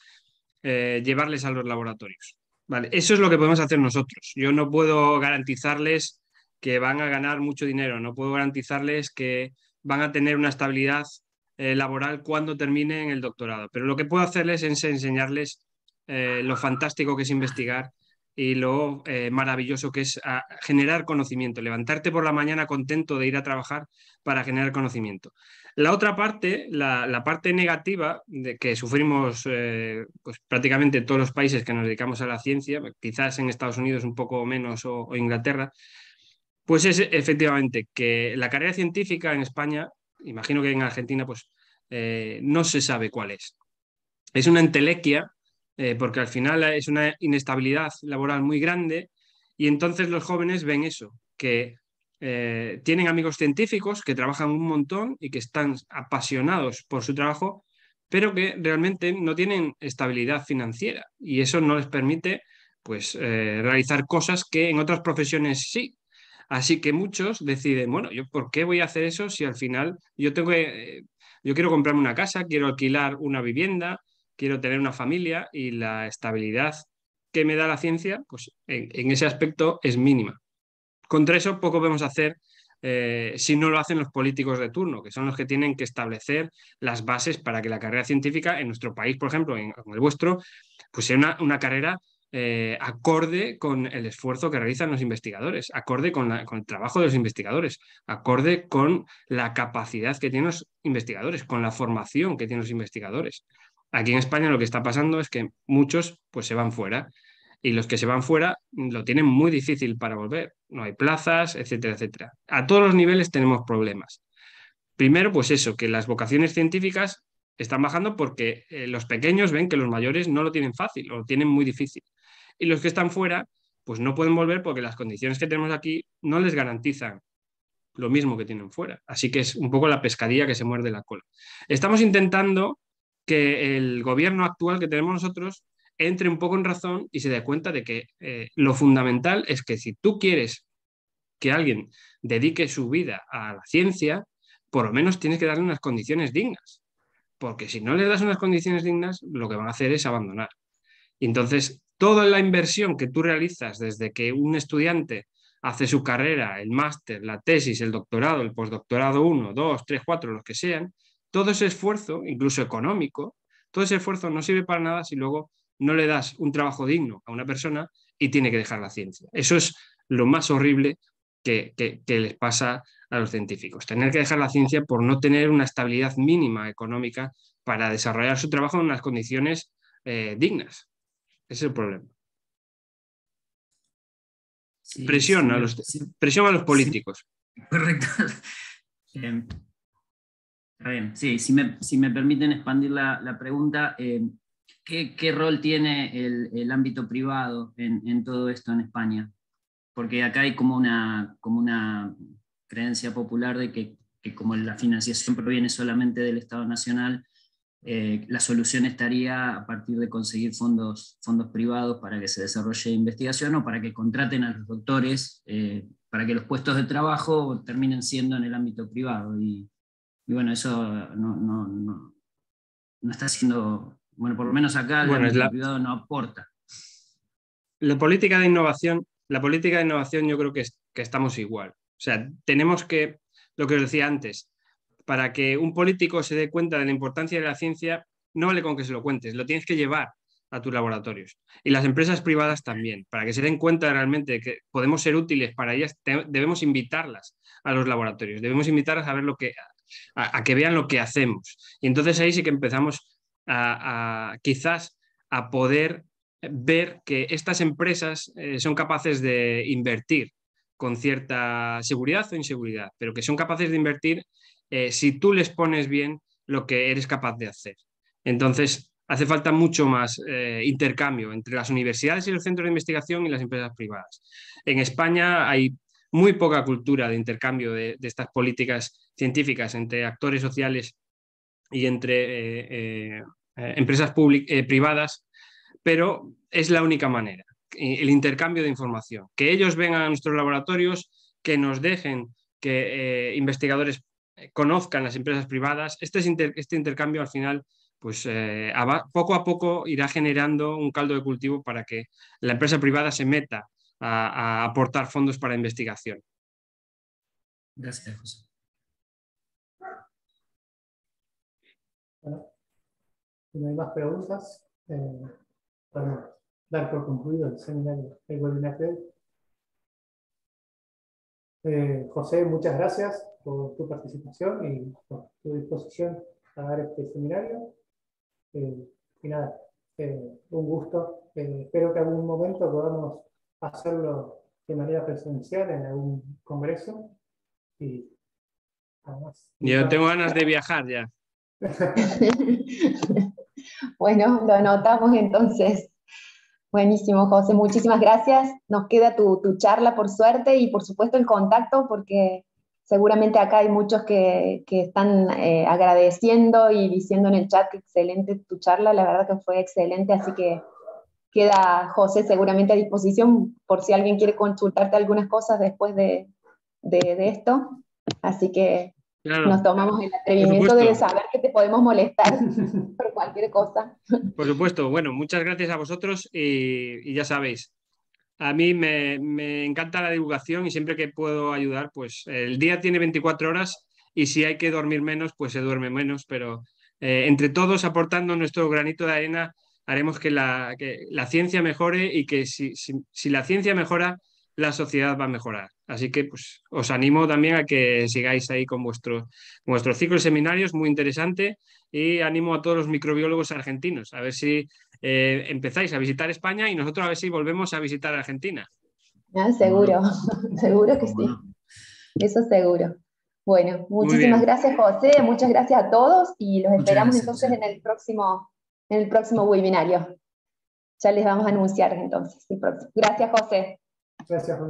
llevarles a los laboratorios. Vale, eso es lo que podemos hacer nosotros. Yo no puedo garantizarles que van a ganar mucho dinero, no puedo garantizarles que van a tener una estabilidad eh, laboral cuando terminen el doctorado. Pero lo que puedo hacerles es enseñarles eh, lo fantástico que es investigar y lo eh, maravilloso que es ah, generar conocimiento, levantarte por la mañana contento de ir a trabajar para generar conocimiento. La otra parte, la, parte negativa de que sufrimos pues prácticamente todos los países que nos dedicamos a la ciencia, quizás en Estados Unidos un poco menos o, o Inglaterra, pues es efectivamente que la carrera científica en España imagino que en Argentina pues eh, no se sabe cuál es. Es una entelequia eh, porque al final es una inestabilidad laboral muy grande y entonces los jóvenes ven eso, que eh, tienen amigos científicos que trabajan un montón y que están apasionados por su trabajo, pero que realmente no tienen estabilidad financiera y eso no les permite pues realizar cosas que en otras profesiones sí. Así que muchos deciden, bueno, yo por qué voy a hacer eso si al final yo tengo eh, yo quiero comprarme una casa, quiero alquilar una vivienda, quiero tener una familia y la estabilidad que me da la ciencia, pues en, ese aspecto es mínima. Contra eso poco podemos hacer eh, si no lo hacen los políticos de turno, que son los que tienen que establecer las bases para que la carrera científica en nuestro país, por ejemplo, en, el vuestro, pues sea una carrera eh, acorde con el esfuerzo que realizan los investigadores, acorde con, el trabajo de los investigadores, acorde con la capacidad que tienen los investigadores, con la formación que tienen los investigadores. Aquí en España lo que está pasando es que muchos pues, se van fuera y los que se van fuera lo tienen muy difícil para volver. No hay plazas, etcétera, etcétera. A todos los niveles tenemos problemas. Primero, pues eso, que las vocaciones científicas están bajando porque eh, los pequeños ven que los mayores no lo tienen fácil o lo tienen muy difícil y los que están fuera, pues no pueden volver porque las condiciones que tenemos aquí no les garantizan lo mismo que tienen fuera. Así que es un poco la pescadilla que se muerde la cola. Estamos intentando que el gobierno actual que tenemos nosotros entre un poco en razón y se dé cuenta de que eh, lo fundamental es que si tú quieres que alguien dedique su vida a la ciencia, por lo menos tienes que darle unas condiciones dignas, porque si no le das unas condiciones dignas, lo que van a hacer es abandonar. Y entonces, Toda la inversión que tú realizas desde que un estudiante hace su carrera, el máster, la tesis, el doctorado, el postdoctorado 1, 2, 3, 4, los que sean, todo ese esfuerzo, incluso económico, todo ese esfuerzo no sirve para nada si luego no le das un trabajo digno a una persona y tiene que dejar la ciencia. Eso es lo más horrible que, les pasa a los científicos. Tener que dejar la ciencia por no tener una estabilidad mínima económica para desarrollar su trabajo en unas condiciones eh, dignas es el problema. Presiona a los, políticos. Correcto. Em, bien, sí, si me, permiten expandir la, pregunta, em, ¿qué, rol tiene el, ámbito privado en, todo esto en España? Porque acá hay como una, como una creencia popular de que, que como la financiación proviene solamente del Estado Nacional, eh, la solución estaría a partir de conseguir fondos, fondos privados para que se desarrolle investigación o para que contraten a los doctores, eh, para que los puestos de trabajo terminen siendo en el ámbito privado. Y, bueno, eso no, no, no, no, está siendo, bueno, por lo menos acá el privado no aporta. La política de innovación, la política de innovación yo creo que, es, que estamos igual. O sea, tenemos que, lo que os decía antes, para que un político se dé cuenta de la importancia de la ciencia, no vale con que se lo cuentes, lo tienes que llevar a tus laboratorios. Y las empresas privadas también, para que se den cuenta realmente de que podemos ser útiles para ellas, debemos invitarlas a los laboratorios, debemos invitarlas a ver lo que, a, que vean lo que hacemos. Y entonces ahí sí que empezamos a, quizás a poder ver que estas empresas eh, son capaces de invertir con cierta seguridad o inseguridad, pero que son capaces de invertir eh, si tú les pones bien lo que eres capaz de hacer. Entonces, hace falta mucho más eh, intercambio entre las universidades y los centros de investigación y las empresas privadas. En España hay muy poca cultura de intercambio de, estas políticas científicas entre actores sociales y entre eh, empresas privadas, pero es la única manera, el intercambio de información. Que ellos vengan a nuestros laboratorios, que nos dejen que investigadores investigadores conozcan las empresas privadas. Este, este intercambio al final pues eh, poco a poco irá generando un caldo de cultivo para que la empresa privada se meta a, aportar fondos para investigación. Gracias, José. si no hay más preguntas, eh, para dar por concluido el seminario, el webinar eh, José, muchas gracias por tu participación y por tu disposición a dar este seminario. Eh, y nada, eh, un gusto. espero que algún momento podamos hacerlo de manera presencial en algún congreso. Y Yo tengo ganas de viajar ya. bueno, lo anotamos entonces. Buenísimo, José. Muchísimas gracias. Nos queda tu, charla, por suerte, y por supuesto el contacto, porque seguramente acá hay muchos que, están eh, agradeciendo y diciendo en el chat que excelente tu charla. La verdad que fue excelente, así que queda José seguramente a disposición por si alguien quiere consultarte algunas cosas después de, de esto. Así que nos tomamos el atrevimiento de saber que te podemos molestar por cualquier cosa. Por supuesto, bueno, muchas gracias a vosotros y, ya sabéis, a mí me, encanta la divulgación y siempre que puedo ayudar, pues el día tiene 24 horas y si hay que dormir menos, pues se duerme menos, pero eh, entre todos aportando nuestro granito de arena, haremos que la, la ciencia mejore y que si la ciencia mejora, la sociedad va a mejorar. Así que pues, os animo también a que sigáis ahí con vuestro, vuestro ciclo de seminarios, muy interesante, y animo a todos los microbiólogos argentinos a ver si eh, empezáis a visitar España y nosotros a ver si volvemos a visitar Argentina. Ah, seguro, seguro que sí. Eso seguro. Bueno, muchísimas gracias José, muchas gracias a todos y los esperamos entonces en el próximo en el próximo webinario. Ya les vamos a anunciar entonces Gracias José. Gracias José.